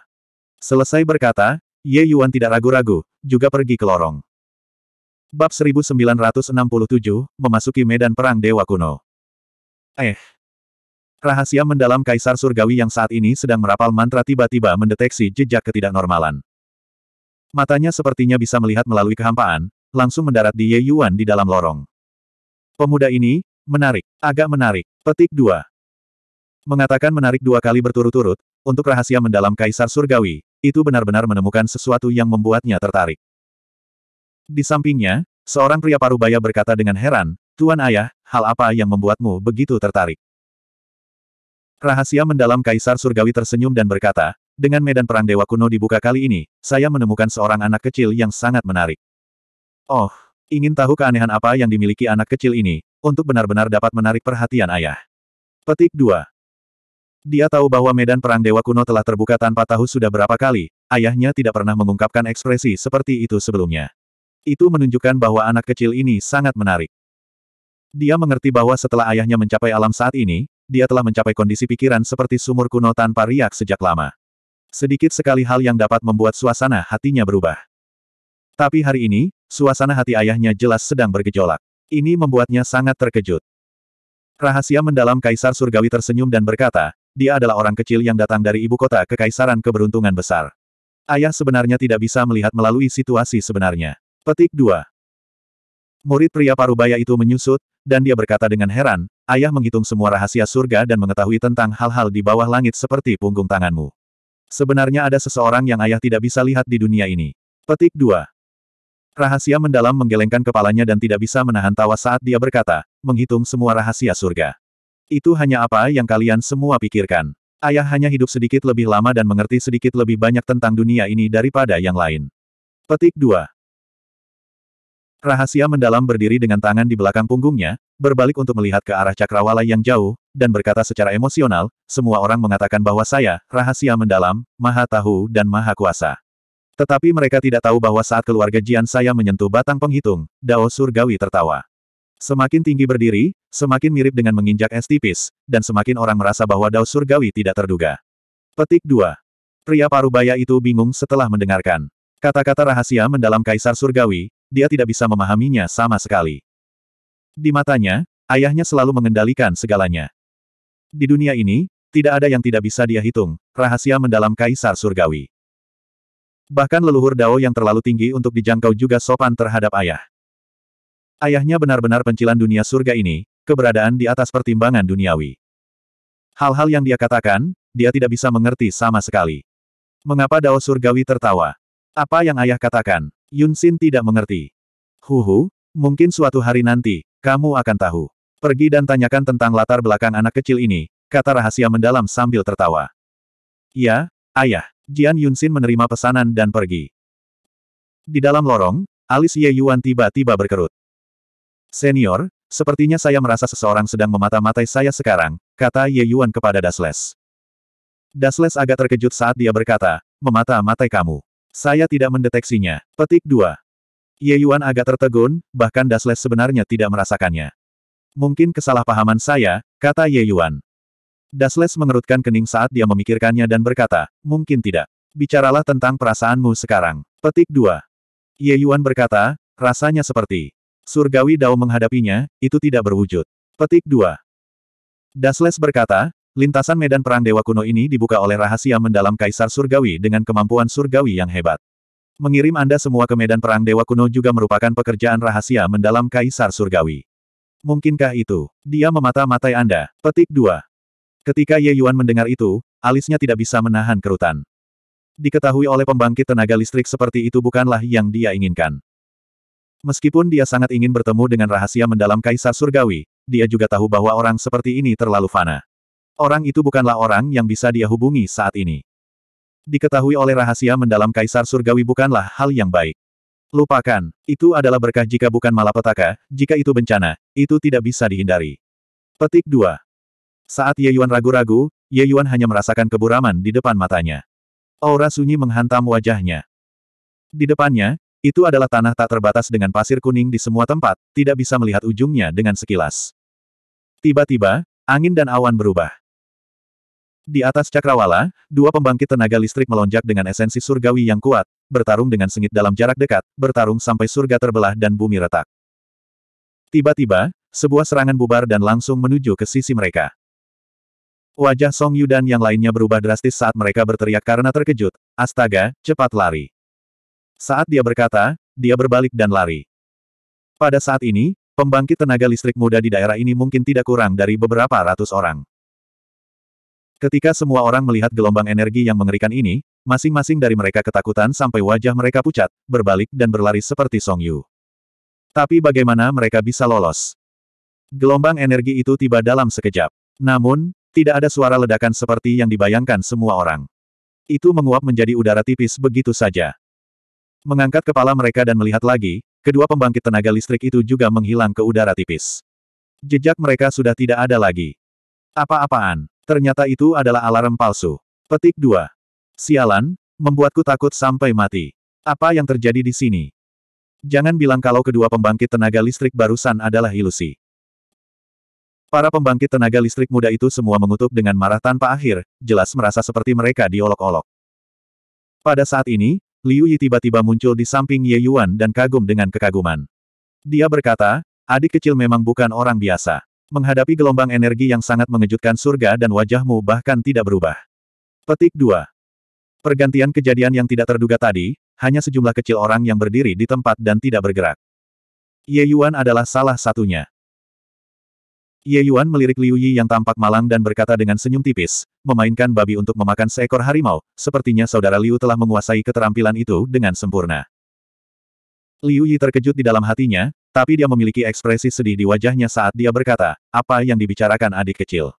Selesai berkata, Ye Yuan tidak ragu-ragu, juga pergi ke lorong. Bab 1967, memasuki medan perang Dewa Kuno. Eh, Rahasia mendalam Kaisar Surgawi yang saat ini sedang merapal mantra tiba-tiba mendeteksi jejak ketidaknormalan. Matanya sepertinya bisa melihat melalui kehampaan, langsung mendarat di Ye Yuan di dalam lorong. Pemuda ini, menarik, agak menarik. Petik dua. Mengatakan menarik dua kali berturut-turut, untuk rahasia mendalam Kaisar Surgawi, itu benar-benar menemukan sesuatu yang membuatnya tertarik. Di sampingnya, seorang pria parubaya berkata dengan heran, Tuan Ayah, hal apa yang membuatmu begitu tertarik? Rahasia mendalam Kaisar Surgawi tersenyum dan berkata, dengan medan perang Dewa Kuno dibuka kali ini, saya menemukan seorang anak kecil yang sangat menarik. Oh, ingin tahu keanehan apa yang dimiliki anak kecil ini, untuk benar-benar dapat menarik perhatian ayah. Petik 2. Dia tahu bahwa medan perang Dewa Kuno telah terbuka tanpa tahu sudah berapa kali, ayahnya tidak pernah mengungkapkan ekspresi seperti itu sebelumnya. Itu menunjukkan bahwa anak kecil ini sangat menarik. Dia mengerti bahwa setelah ayahnya mencapai alam saat ini, dia telah mencapai kondisi pikiran seperti sumur kuno tanpa riak sejak lama. Sedikit sekali hal yang dapat membuat suasana hatinya berubah. Tapi hari ini, suasana hati ayahnya jelas sedang bergejolak. Ini membuatnya sangat terkejut. Rahasia mendalam Kaisar Surgawi tersenyum dan berkata, dia adalah orang kecil yang datang dari ibu kota ke Kaisaran keberuntungan besar. Ayah sebenarnya tidak bisa melihat melalui situasi sebenarnya. Petik 2. Murid pria parubaya itu menyusut, dan dia berkata dengan heran, ayah menghitung semua rahasia surga dan mengetahui tentang hal-hal di bawah langit seperti punggung tanganmu. Sebenarnya ada seseorang yang ayah tidak bisa lihat di dunia ini. Petik 2. Rahasia mendalam menggelengkan kepalanya dan tidak bisa menahan tawa saat dia berkata, menghitung semua rahasia surga. Itu hanya apa yang kalian semua pikirkan. Ayah hanya hidup sedikit lebih lama dan mengerti sedikit lebih banyak tentang dunia ini daripada yang lain. Petik 2. Rahasia mendalam berdiri dengan tangan di belakang punggungnya, berbalik untuk melihat ke arah cakrawala yang jauh, dan berkata secara emosional, semua orang mengatakan bahwa saya, rahasia mendalam, maha tahu dan maha kuasa. Tetapi mereka tidak tahu bahwa saat keluarga Jian saya menyentuh batang penghitung, Dao Surgawi tertawa. Semakin tinggi berdiri, semakin mirip dengan menginjak es tipis, dan semakin orang merasa bahwa Dao Surgawi tidak terduga. Petik 2. Pria parubaya itu bingung setelah mendengarkan. Kata-kata rahasia mendalam Kaisar Surgawi, dia tidak bisa memahaminya sama sekali. Di matanya, ayahnya selalu mengendalikan segalanya. Di dunia ini, tidak ada yang tidak bisa dia hitung, rahasia mendalam kaisar surgawi. Bahkan leluhur Dao yang terlalu tinggi untuk dijangkau juga sopan terhadap ayah. Ayahnya benar-benar pencilan dunia surga ini, keberadaan di atas pertimbangan duniawi. Hal-hal yang dia katakan, dia tidak bisa mengerti sama sekali. Mengapa Dao Surgawi tertawa? Apa yang ayah katakan? Yun Xin tidak mengerti. Huhu, mungkin suatu hari nanti, kamu akan tahu. Pergi dan tanyakan tentang latar belakang anak kecil ini, kata rahasia mendalam sambil tertawa. Ya, ayah. Jian Yun Xin menerima pesanan dan pergi. Di dalam lorong, alis Ye Yuan tiba-tiba berkerut. Senior, sepertinya saya merasa seseorang sedang memata-matai saya sekarang, kata Ye Yuan kepada Dasles. Dasles agak terkejut saat dia berkata, memata-matai kamu. Saya tidak mendeteksinya. Petik 2. Ye Yuan agak tertegun, bahkan Dasles sebenarnya tidak merasakannya. Mungkin kesalahpahaman saya, kata Ye Yuan. Dasles mengerutkan kening saat dia memikirkannya dan berkata, mungkin tidak. Bicaralah tentang perasaanmu sekarang. Petik 2. Ye Yuan berkata, rasanya seperti surgawi dao menghadapinya, itu tidak berwujud. Petik 2. Dasles berkata, Lintasan medan perang dewa kuno ini dibuka oleh rahasia mendalam Kaisar Surgawi dengan kemampuan surgawi yang hebat. Mengirim Anda semua ke medan perang dewa kuno juga merupakan pekerjaan rahasia mendalam Kaisar Surgawi. Mungkinkah itu? Dia memata-matai Anda. Petik 2. Ketika Ye Yuan mendengar itu, alisnya tidak bisa menahan kerutan. Diketahui oleh pembangkit tenaga listrik seperti itu bukanlah yang dia inginkan. Meskipun dia sangat ingin bertemu dengan rahasia mendalam Kaisar Surgawi, dia juga tahu bahwa orang seperti ini terlalu fana. Orang itu bukanlah orang yang bisa dia hubungi saat ini. Diketahui oleh rahasia mendalam Kaisar Surgawi bukanlah hal yang baik. Lupakan, itu adalah berkah jika bukan malapetaka, jika itu bencana, itu tidak bisa dihindari. Petik 2. Saat Ye Yuan ragu-ragu, Ye Yuan hanya merasakan keburaman di depan matanya. Aura sunyi menghantam wajahnya. Di depannya, itu adalah tanah tak terbatas dengan pasir kuning di semua tempat, tidak bisa melihat ujungnya dengan sekilas. Tiba-tiba, angin dan awan berubah. Di atas cakrawala, dua pembangkit tenaga listrik melonjak dengan esensi surgawi yang kuat, bertarung dengan sengit dalam jarak dekat, bertarung sampai surga terbelah dan bumi retak. Tiba-tiba, sebuah serangan bubar dan langsung menuju ke sisi mereka. Wajah Song Yu dan yang lainnya berubah drastis saat mereka berteriak karena terkejut, astaga, cepat lari. Saat dia berkata, dia berbalik dan lari. Pada saat ini, pembangkit tenaga listrik muda di daerah ini mungkin tidak kurang dari beberapa ratus orang. Ketika semua orang melihat gelombang energi yang mengerikan ini, masing-masing dari mereka ketakutan sampai wajah mereka pucat, berbalik dan berlari seperti Song Yu. Tapi bagaimana mereka bisa lolos? Gelombang energi itu tiba dalam sekejap. Namun, tidak ada suara ledakan seperti yang dibayangkan semua orang. Itu menguap menjadi udara tipis begitu saja. Mengangkat kepala mereka dan melihat lagi, kedua pembangkit tenaga listrik itu juga menghilang ke udara tipis. Jejak mereka sudah tidak ada lagi. Apa-apaan? Ternyata itu adalah alarm palsu. Petik 2. Sialan, membuatku takut sampai mati. Apa yang terjadi di sini? Jangan bilang kalau kedua pembangkit tenaga listrik barusan adalah ilusi. Para pembangkit tenaga listrik muda itu semua mengutuk dengan marah tanpa akhir, jelas merasa seperti mereka diolok-olok. Pada saat ini, Liu Yi tiba-tiba muncul di samping Ye Yuan dan kagum dengan kekaguman. Dia berkata, adik kecil memang bukan orang biasa. Menghadapi gelombang energi yang sangat mengejutkan surga dan wajahmu bahkan tidak berubah. Petik 2. Pergantian kejadian yang tidak terduga tadi, hanya sejumlah kecil orang yang berdiri di tempat dan tidak bergerak. Ye Yuan adalah salah satunya. Ye Yuan melirik Liu Yi yang tampak malang dan berkata dengan senyum tipis, memainkan babi untuk memakan seekor harimau, sepertinya saudara Liu telah menguasai keterampilan itu dengan sempurna. Liu Yi terkejut di dalam hatinya, tapi dia memiliki ekspresi sedih di wajahnya saat dia berkata, apa yang dibicarakan adik kecil.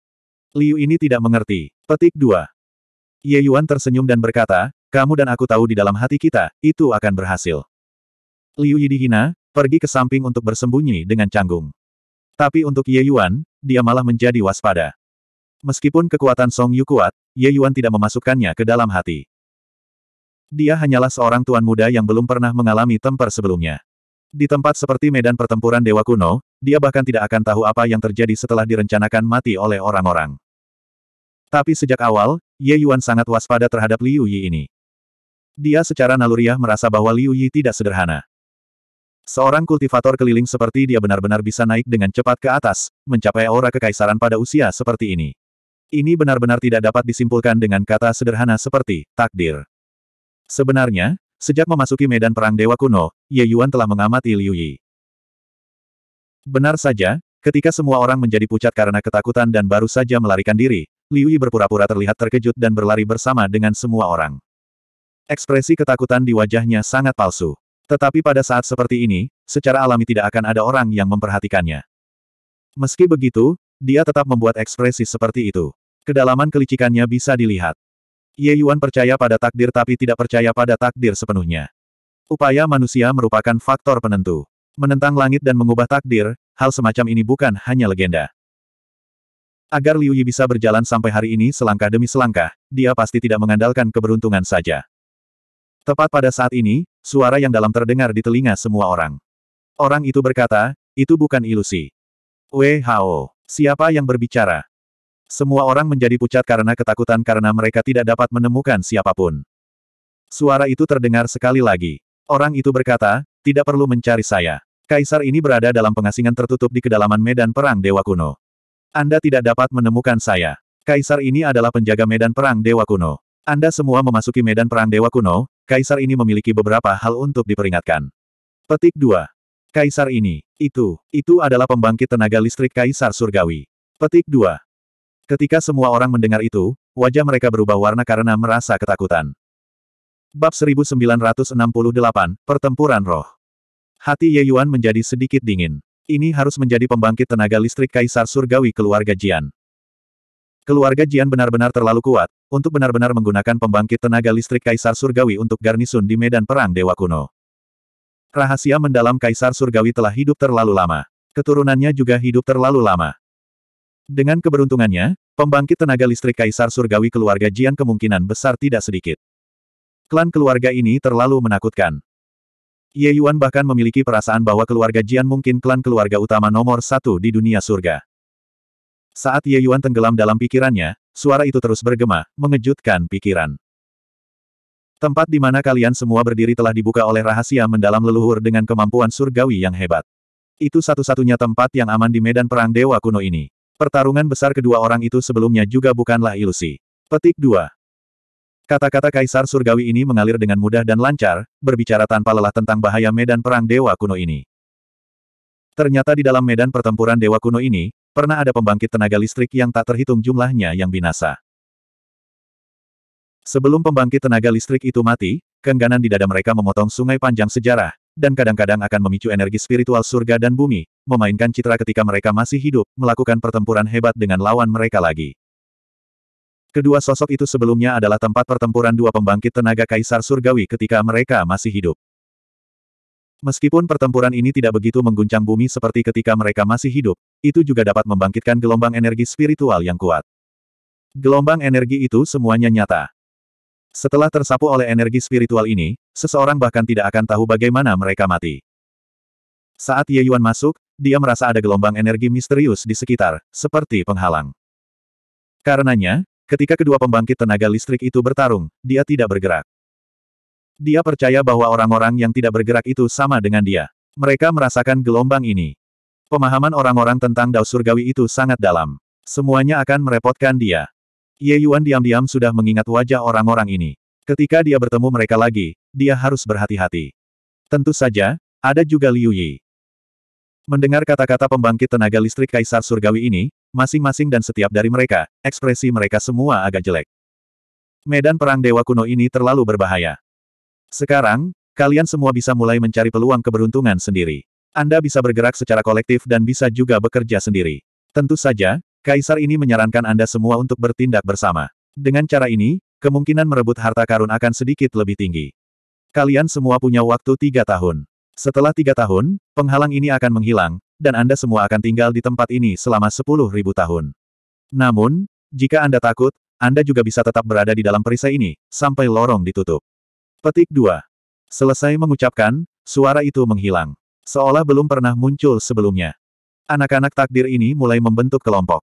Liu ini tidak mengerti. Petik 2. Ye Yuan tersenyum dan berkata, kamu dan aku tahu di dalam hati kita, itu akan berhasil. Liu Yi dihina, pergi ke samping untuk bersembunyi dengan canggung. Tapi untuk Ye Yuan, dia malah menjadi waspada. Meskipun kekuatan Song Yu kuat, Ye Yuan tidak memasukkannya ke dalam hati. Dia hanyalah seorang tuan muda yang belum pernah mengalami temper sebelumnya. Di tempat seperti medan pertempuran dewa kuno, dia bahkan tidak akan tahu apa yang terjadi setelah direncanakan mati oleh orang-orang. Tapi sejak awal, Ye Yuan sangat waspada terhadap Liu Yi ini. Dia secara naluriah merasa bahwa Liu Yi tidak sederhana. Seorang kultivator keliling seperti dia benar-benar bisa naik dengan cepat ke atas, mencapai aura kekaisaran pada usia seperti ini. Ini benar-benar tidak dapat disimpulkan dengan kata sederhana seperti takdir. Sebenarnya, Sejak memasuki medan perang dewa kuno, Ye Yuan telah mengamati Liu Yi. Benar saja, ketika semua orang menjadi pucat karena ketakutan dan baru saja melarikan diri, Liu Yi berpura-pura terlihat terkejut dan berlari bersama dengan semua orang. Ekspresi ketakutan di wajahnya sangat palsu. Tetapi pada saat seperti ini, secara alami tidak akan ada orang yang memperhatikannya. Meski begitu, dia tetap membuat ekspresi seperti itu. Kedalaman kelicikannya bisa dilihat. Ye Yuan percaya pada takdir tapi tidak percaya pada takdir sepenuhnya. Upaya manusia merupakan faktor penentu. Menentang langit dan mengubah takdir, hal semacam ini bukan hanya legenda. Agar Liu Yi bisa berjalan sampai hari ini selangkah demi selangkah, dia pasti tidak mengandalkan keberuntungan saja. Tepat pada saat ini, suara yang dalam terdengar di telinga semua orang. Orang itu berkata, itu bukan ilusi. Wei Hao, siapa yang berbicara? Semua orang menjadi pucat karena ketakutan karena mereka tidak dapat menemukan siapapun. Suara itu terdengar sekali lagi. Orang itu berkata, tidak perlu mencari saya. Kaisar ini berada dalam pengasingan tertutup di kedalaman medan perang Dewa Kuno. Anda tidak dapat menemukan saya. Kaisar ini adalah penjaga medan perang Dewa Kuno. Anda semua memasuki medan perang Dewa Kuno, Kaisar ini memiliki beberapa hal untuk diperingatkan. Petik 2. Kaisar ini, itu, itu adalah pembangkit tenaga listrik Kaisar Surgawi. Petik 2. Ketika semua orang mendengar itu, wajah mereka berubah warna karena merasa ketakutan. Bab 1968, Pertempuran Roh Hati Ye Yuan menjadi sedikit dingin. Ini harus menjadi pembangkit tenaga listrik Kaisar Surgawi keluarga Jian. Keluarga Jian benar-benar terlalu kuat, untuk benar-benar menggunakan pembangkit tenaga listrik Kaisar Surgawi untuk garnisun di medan perang Dewa Kuno. Rahasia mendalam Kaisar Surgawi telah hidup terlalu lama. Keturunannya juga hidup terlalu lama. Dengan keberuntungannya, pembangkit tenaga listrik Kaisar Surgawi keluarga Jian kemungkinan besar tidak sedikit. Klan keluarga ini terlalu menakutkan. Ye Yuan bahkan memiliki perasaan bahwa keluarga Jian mungkin klan keluarga utama nomor satu di dunia surga. Saat Ye Yuan tenggelam dalam pikirannya, suara itu terus bergema, mengejutkan pikiran. Tempat di mana kalian semua berdiri telah dibuka oleh rahasia mendalam leluhur dengan kemampuan surgawi yang hebat. Itu satu-satunya tempat yang aman di medan perang dewa kuno ini. Pertarungan besar kedua orang itu sebelumnya juga bukanlah ilusi. Petik 2. Kata-kata Kaisar Surgawi ini mengalir dengan mudah dan lancar, berbicara tanpa lelah tentang bahaya medan perang Dewa Kuno ini. Ternyata di dalam medan pertempuran Dewa Kuno ini, pernah ada pembangkit tenaga listrik yang tak terhitung jumlahnya yang binasa. Sebelum pembangkit tenaga listrik itu mati, kengganan di dada mereka memotong sungai panjang sejarah, dan kadang-kadang akan memicu energi spiritual surga dan bumi, memainkan citra ketika mereka masih hidup, melakukan pertempuran hebat dengan lawan mereka lagi. Kedua sosok itu sebelumnya adalah tempat pertempuran dua pembangkit tenaga kaisar surgawi ketika mereka masih hidup. Meskipun pertempuran ini tidak begitu mengguncang bumi seperti ketika mereka masih hidup, itu juga dapat membangkitkan gelombang energi spiritual yang kuat. Gelombang energi itu semuanya nyata. Setelah tersapu oleh energi spiritual ini, seseorang bahkan tidak akan tahu bagaimana mereka mati. Saat Ye Yuan masuk, dia merasa ada gelombang energi misterius di sekitar, seperti penghalang. Karenanya, ketika kedua pembangkit tenaga listrik itu bertarung, dia tidak bergerak. Dia percaya bahwa orang-orang yang tidak bergerak itu sama dengan dia. Mereka merasakan gelombang ini. Pemahaman orang-orang tentang Dao Surgawi itu sangat dalam. Semuanya akan merepotkan dia. Ye Yuan diam-diam sudah mengingat wajah orang-orang ini. Ketika dia bertemu mereka lagi, dia harus berhati-hati. Tentu saja, ada juga Liu Yi. Mendengar kata-kata pembangkit tenaga listrik Kaisar Surgawi ini, masing-masing dan setiap dari mereka, ekspresi mereka semua agak jelek. Medan perang dewa kuno ini terlalu berbahaya. Sekarang, kalian semua bisa mulai mencari peluang keberuntungan sendiri. Anda bisa bergerak secara kolektif dan bisa juga bekerja sendiri. Tentu saja, Kaisar ini menyarankan Anda semua untuk bertindak bersama. Dengan cara ini, kemungkinan merebut harta karun akan sedikit lebih tinggi. Kalian semua punya waktu tiga tahun. Setelah tiga tahun, penghalang ini akan menghilang, dan Anda semua akan tinggal di tempat ini selama sepuluh ribu tahun. Namun, jika Anda takut, Anda juga bisa tetap berada di dalam perisai ini, sampai lorong ditutup. Petik 2. Selesai mengucapkan, suara itu menghilang. Seolah belum pernah muncul sebelumnya. Anak-anak takdir ini mulai membentuk kelompok.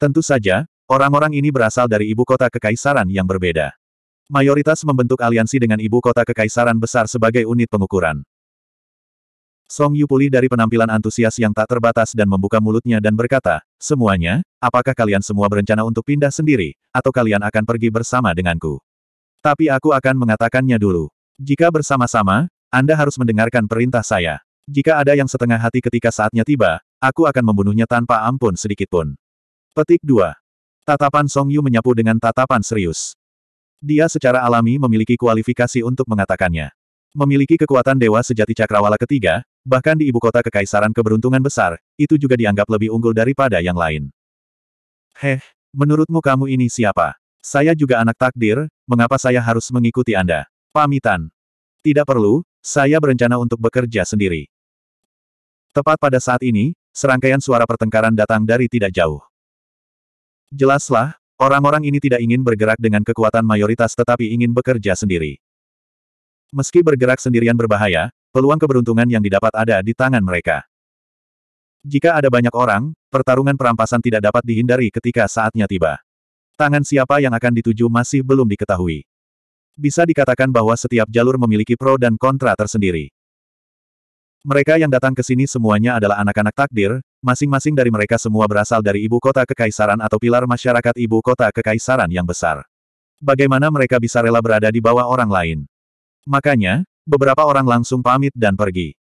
Tentu saja, orang-orang ini berasal dari ibu kota kekaisaran yang berbeda. Mayoritas membentuk aliansi dengan ibu kota kekaisaran besar sebagai unit pengukuran. Song Yu pulih dari penampilan antusias yang tak terbatas dan membuka mulutnya dan berkata, Semuanya, apakah kalian semua berencana untuk pindah sendiri, atau kalian akan pergi bersama denganku? Tapi aku akan mengatakannya dulu. Jika bersama-sama, Anda harus mendengarkan perintah saya. Jika ada yang setengah hati ketika saatnya tiba, aku akan membunuhnya tanpa ampun sedikitpun. Petik 2. Tatapan Song Yu menyapu dengan tatapan serius. Dia secara alami memiliki kualifikasi untuk mengatakannya. Memiliki kekuatan dewa sejati cakrawala ketiga, bahkan di ibu kota kekaisaran keberuntungan besar, itu juga dianggap lebih unggul daripada yang lain. Heh, menurutmu kamu ini siapa? Saya juga anak takdir, mengapa saya harus mengikuti Anda? Pamitan. Tidak perlu, saya berencana untuk bekerja sendiri. Tepat pada saat ini, serangkaian suara pertengkaran datang dari tidak jauh. Jelaslah, orang-orang ini tidak ingin bergerak dengan kekuatan mayoritas tetapi ingin bekerja sendiri. Meski bergerak sendirian berbahaya, peluang keberuntungan yang didapat ada di tangan mereka. Jika ada banyak orang, pertarungan perampasan tidak dapat dihindari ketika saatnya tiba. Tangan siapa yang akan dituju masih belum diketahui. Bisa dikatakan bahwa setiap jalur memiliki pro dan kontra tersendiri. Mereka yang datang ke sini semuanya adalah anak-anak takdir, masing-masing dari mereka semua berasal dari ibu kota kekaisaran atau pilar masyarakat ibu kota kekaisaran yang besar. Bagaimana mereka bisa rela berada di bawah orang lain? Makanya, beberapa orang langsung pamit dan pergi.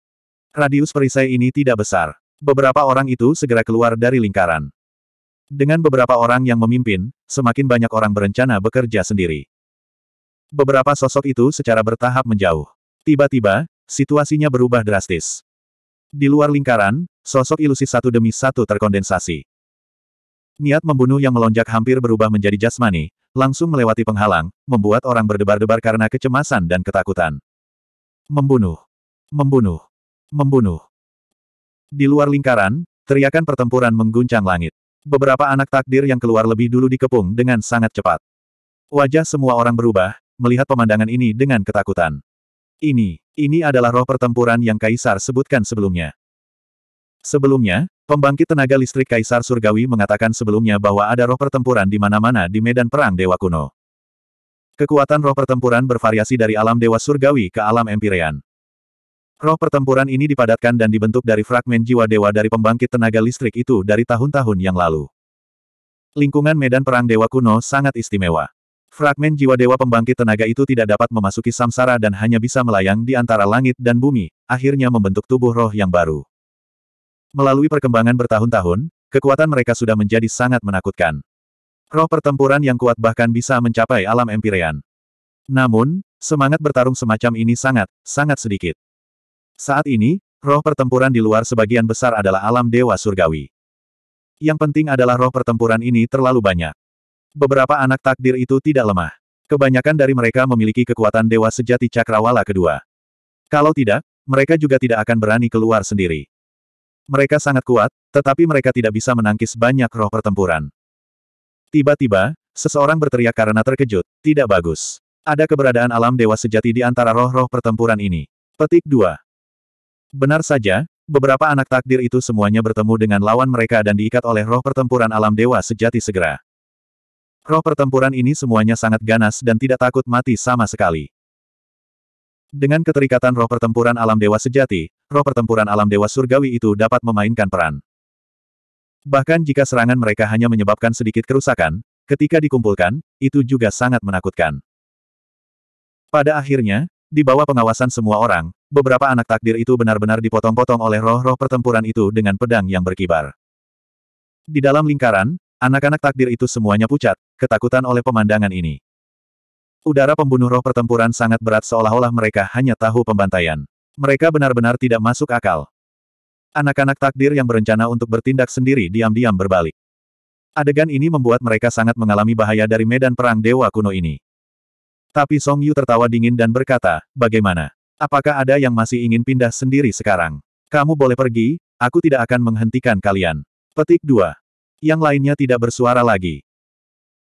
Radius perisai ini tidak besar. Beberapa orang itu segera keluar dari lingkaran. Dengan beberapa orang yang memimpin, semakin banyak orang berencana bekerja sendiri. Beberapa sosok itu secara bertahap menjauh. Tiba-tiba, situasinya berubah drastis. Di luar lingkaran, sosok ilusi satu demi satu terkondensasi. Niat membunuh yang melonjak hampir berubah menjadi jasmani, langsung melewati penghalang, membuat orang berdebar-debar karena kecemasan dan ketakutan. Membunuh. Membunuh. Membunuh. Di luar lingkaran, teriakan pertempuran mengguncang langit. Beberapa anak takdir yang keluar lebih dulu dikepung dengan sangat cepat. Wajah semua orang berubah, melihat pemandangan ini dengan ketakutan. Ini, ini adalah roh pertempuran yang Kaisar sebutkan sebelumnya. Sebelumnya, pembangkit tenaga listrik Kaisar Surgawi mengatakan sebelumnya bahwa ada roh pertempuran di mana-mana di medan perang Dewa Kuno. Kekuatan roh pertempuran bervariasi dari alam Dewa Surgawi ke alam empyrean. Roh pertempuran ini dipadatkan dan dibentuk dari fragmen jiwa dewa dari pembangkit tenaga listrik itu dari tahun-tahun yang lalu. Lingkungan medan perang Dewa Kuno sangat istimewa. Fragmen jiwa dewa pembangkit tenaga itu tidak dapat memasuki samsara dan hanya bisa melayang di antara langit dan bumi, akhirnya membentuk tubuh roh yang baru. Melalui perkembangan bertahun-tahun, kekuatan mereka sudah menjadi sangat menakutkan. Roh pertempuran yang kuat bahkan bisa mencapai alam empirean. Namun, semangat bertarung semacam ini sangat, sangat sedikit. Saat ini, roh pertempuran di luar sebagian besar adalah alam dewa surgawi. Yang penting adalah roh pertempuran ini terlalu banyak. Beberapa anak takdir itu tidak lemah. Kebanyakan dari mereka memiliki kekuatan dewa sejati cakrawala kedua. Kalau tidak, mereka juga tidak akan berani keluar sendiri. Mereka sangat kuat, tetapi mereka tidak bisa menangkis banyak roh pertempuran. Tiba-tiba, seseorang berteriak karena terkejut, tidak bagus. Ada keberadaan alam dewa sejati di antara roh-roh pertempuran ini. Petik 2. Benar saja, beberapa anak takdir itu semuanya bertemu dengan lawan mereka dan diikat oleh roh pertempuran alam dewa sejati segera. Roh pertempuran ini semuanya sangat ganas dan tidak takut mati sama sekali. Dengan keterikatan roh pertempuran alam dewa sejati, roh pertempuran alam dewa surgawi itu dapat memainkan peran. Bahkan jika serangan mereka hanya menyebabkan sedikit kerusakan, ketika dikumpulkan, itu juga sangat menakutkan. Pada akhirnya, di bawah pengawasan semua orang, beberapa anak takdir itu benar-benar dipotong-potong oleh roh-roh pertempuran itu dengan pedang yang berkibar. Di dalam lingkaran, anak-anak takdir itu semuanya pucat, ketakutan oleh pemandangan ini. Udara pembunuh roh pertempuran sangat berat seolah-olah mereka hanya tahu pembantaian. Mereka benar-benar tidak masuk akal. Anak-anak takdir yang berencana untuk bertindak sendiri diam-diam berbalik. Adegan ini membuat mereka sangat mengalami bahaya dari medan perang dewa kuno ini. Tapi Song Yu tertawa dingin dan berkata, bagaimana? Apakah ada yang masih ingin pindah sendiri sekarang? Kamu boleh pergi, aku tidak akan menghentikan kalian. Petik 2. Yang lainnya tidak bersuara lagi.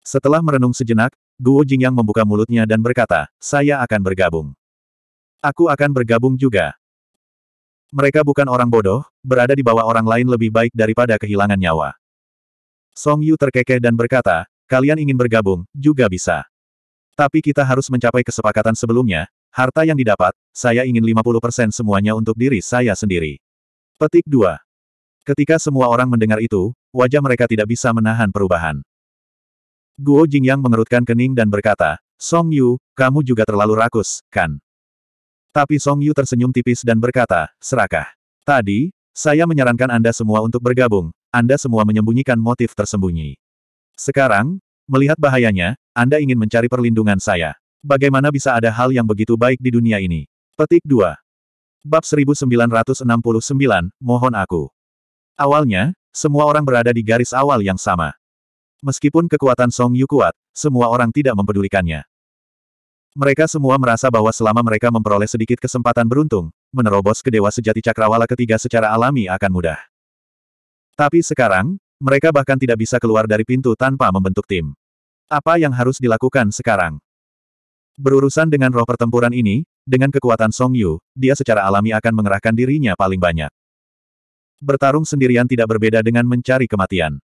Setelah merenung sejenak, Guo Jingyang membuka mulutnya dan berkata, saya akan bergabung. Aku akan bergabung juga. Mereka bukan orang bodoh, berada di bawah orang lain lebih baik daripada kehilangan nyawa. Song Yu terkekeh dan berkata, kalian ingin bergabung, juga bisa. Tapi kita harus mencapai kesepakatan sebelumnya, harta yang didapat, saya ingin 50% semuanya untuk diri saya sendiri. Petik 2. Ketika semua orang mendengar itu, wajah mereka tidak bisa menahan perubahan. Guo Jingyang mengerutkan kening dan berkata, Song Yu, kamu juga terlalu rakus, kan? Tapi Song Yu tersenyum tipis dan berkata, serakah. Tadi, saya menyarankan Anda semua untuk bergabung, Anda semua menyembunyikan motif tersembunyi. Sekarang, melihat bahayanya, Anda ingin mencari perlindungan saya. Bagaimana bisa ada hal yang begitu baik di dunia ini? Petik 2. Bab 1969, mohon aku. Awalnya, semua orang berada di garis awal yang sama. Meskipun kekuatan Song Yu kuat, semua orang tidak mempedulikannya. Mereka semua merasa bahwa selama mereka memperoleh sedikit kesempatan beruntung, menerobos ke Dewa Sejati Cakrawala ketiga secara alami akan mudah. Tapi sekarang, mereka bahkan tidak bisa keluar dari pintu tanpa membentuk tim. Apa yang harus dilakukan sekarang? Berurusan dengan roh pertempuran ini, dengan kekuatan Song Yu, dia secara alami akan mengerahkan dirinya paling banyak. Bertarung sendirian tidak berbeda dengan mencari kematian.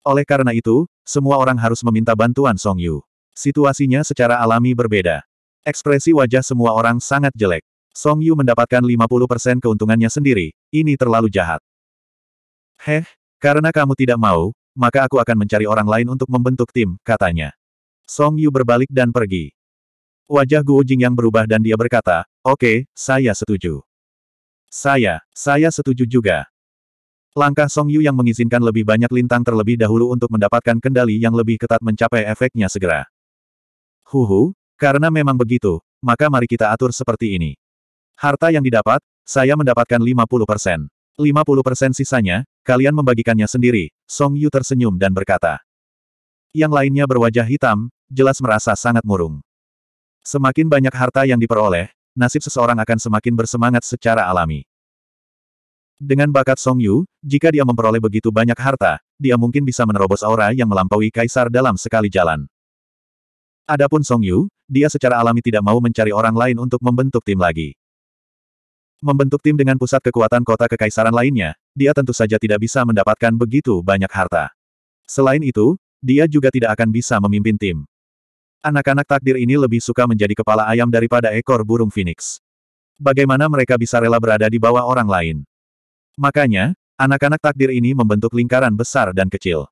Oleh karena itu, semua orang harus meminta bantuan Song Yu. Situasinya secara alami berbeda. Ekspresi wajah semua orang sangat jelek. Song Yu mendapatkan 50% keuntungannya sendiri, ini terlalu jahat. Heh, karena kamu tidak mau, maka aku akan mencari orang lain untuk membentuk tim, katanya. Song Yu berbalik dan pergi. Wajah Guo Jing yang berubah dan dia berkata, oke, okay, saya setuju. Saya, saya setuju juga. Langkah Song Yu yang mengizinkan lebih banyak lintang terlebih dahulu untuk mendapatkan kendali yang lebih ketat mencapai efeknya segera. Huhu, karena memang begitu, maka mari kita atur seperti ini. Harta yang didapat, saya mendapatkan 50 persen. 50 persen sisanya, kalian membagikannya sendiri, Song Yu tersenyum dan berkata. Yang lainnya berwajah hitam, jelas merasa sangat murung. Semakin banyak harta yang diperoleh, nasib seseorang akan semakin bersemangat secara alami. Dengan bakat Song Yu, jika dia memperoleh begitu banyak harta, dia mungkin bisa menerobos aura yang melampaui kaisar dalam sekali jalan. Adapun Song Yu, dia secara alami tidak mau mencari orang lain untuk membentuk tim lagi. Membentuk tim dengan pusat kekuatan kota kekaisaran lainnya, dia tentu saja tidak bisa mendapatkan begitu banyak harta. Selain itu, dia juga tidak akan bisa memimpin tim. Anak-anak takdir ini lebih suka menjadi kepala ayam daripada ekor burung phoenix. Bagaimana mereka bisa rela berada di bawah orang lain? Makanya, anak-anak takdir ini membentuk lingkaran besar dan kecil.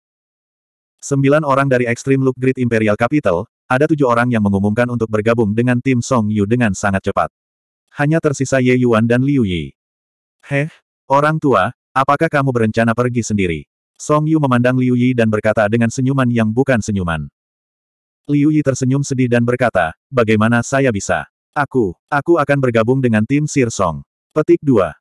Sembilan orang dari Extreme Look Grid Imperial Capital, ada tujuh orang yang mengumumkan untuk bergabung dengan tim Song Yu dengan sangat cepat. Hanya tersisa Ye Yuan dan Liu Yi. Heh, orang tua, apakah kamu berencana pergi sendiri? Song Yu memandang Liu Yi dan berkata dengan senyuman yang bukan senyuman. Liu Yi tersenyum sedih dan berkata, bagaimana saya bisa? Aku, aku akan bergabung dengan tim Sir Song. Petik 2.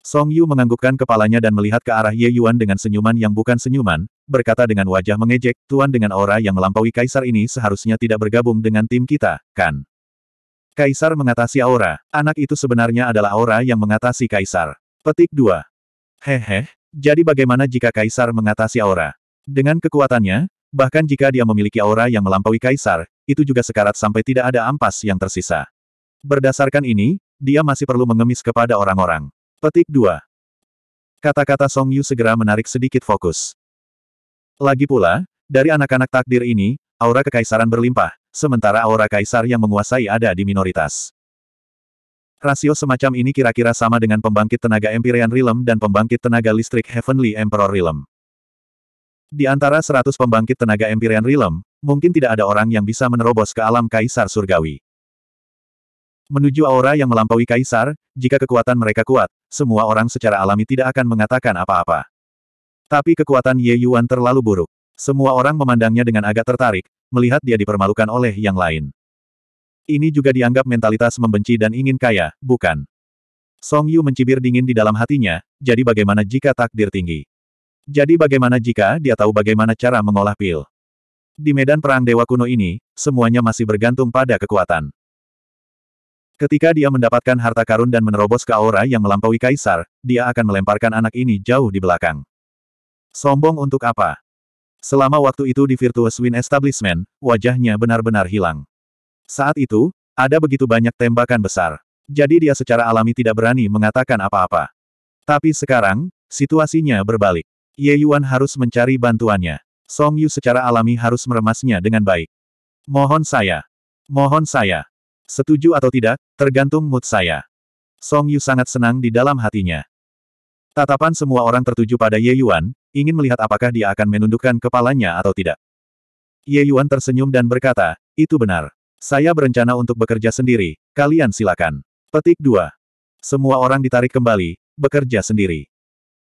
Song Yu menganggukkan kepalanya dan melihat ke arah Ye Yuan dengan senyuman yang bukan senyuman, berkata dengan wajah mengejek, Tuan dengan aura yang melampaui Kaisar ini seharusnya tidak bergabung dengan tim kita, kan? Kaisar mengatasi aura. Anak itu sebenarnya adalah aura yang mengatasi Kaisar. Petik 2. Hehe, jadi bagaimana jika Kaisar mengatasi aura? Dengan kekuatannya, bahkan jika dia memiliki aura yang melampaui Kaisar, itu juga sekarat sampai tidak ada ampas yang tersisa. Berdasarkan ini, dia masih perlu mengemis kepada orang-orang. Petik 2. Kata-kata Song Yu segera menarik sedikit fokus. Lagi pula, dari anak-anak takdir ini, aura kekaisaran berlimpah, sementara aura kaisar yang menguasai ada di minoritas. Rasio semacam ini kira-kira sama dengan pembangkit tenaga Empyrean Realm dan pembangkit tenaga listrik Heavenly Emperor Realm. Di antara 100 pembangkit tenaga Empyrean Realm, mungkin tidak ada orang yang bisa menerobos ke alam Kaisar Surgawi. Menuju aura yang melampaui kaisar, jika kekuatan mereka kuat, semua orang secara alami tidak akan mengatakan apa-apa. Tapi kekuatan Ye Yuan terlalu buruk. Semua orang memandangnya dengan agak tertarik, melihat dia dipermalukan oleh yang lain. Ini juga dianggap mentalitas membenci dan ingin kaya, bukan? Song Yu mencibir dingin di dalam hatinya, jadi bagaimana jika takdir tinggi? Jadi bagaimana jika dia tahu bagaimana cara mengolah pil? Di medan perang dewa kuno ini, semuanya masih bergantung pada kekuatan. Ketika dia mendapatkan harta karun dan menerobos ke aura yang melampaui kaisar, dia akan melemparkan anak ini jauh di belakang. Sombong untuk apa? Selama waktu itu di Virtuous Win Establishment, wajahnya benar-benar hilang. Saat itu, ada begitu banyak tembakan besar. Jadi dia secara alami tidak berani mengatakan apa-apa. Tapi sekarang, situasinya berbalik. Ye Yuan harus mencari bantuannya. Song Yu secara alami harus meremasnya dengan baik. Mohon saya. Mohon saya. Setuju atau tidak, tergantung mood saya. Song Yu sangat senang di dalam hatinya. Tatapan semua orang tertuju pada Ye Yuan, ingin melihat apakah dia akan menundukkan kepalanya atau tidak. Ye Yuan tersenyum dan berkata, itu benar. Saya berencana untuk bekerja sendiri, kalian silakan. Petik 2. Semua orang ditarik kembali, bekerja sendiri.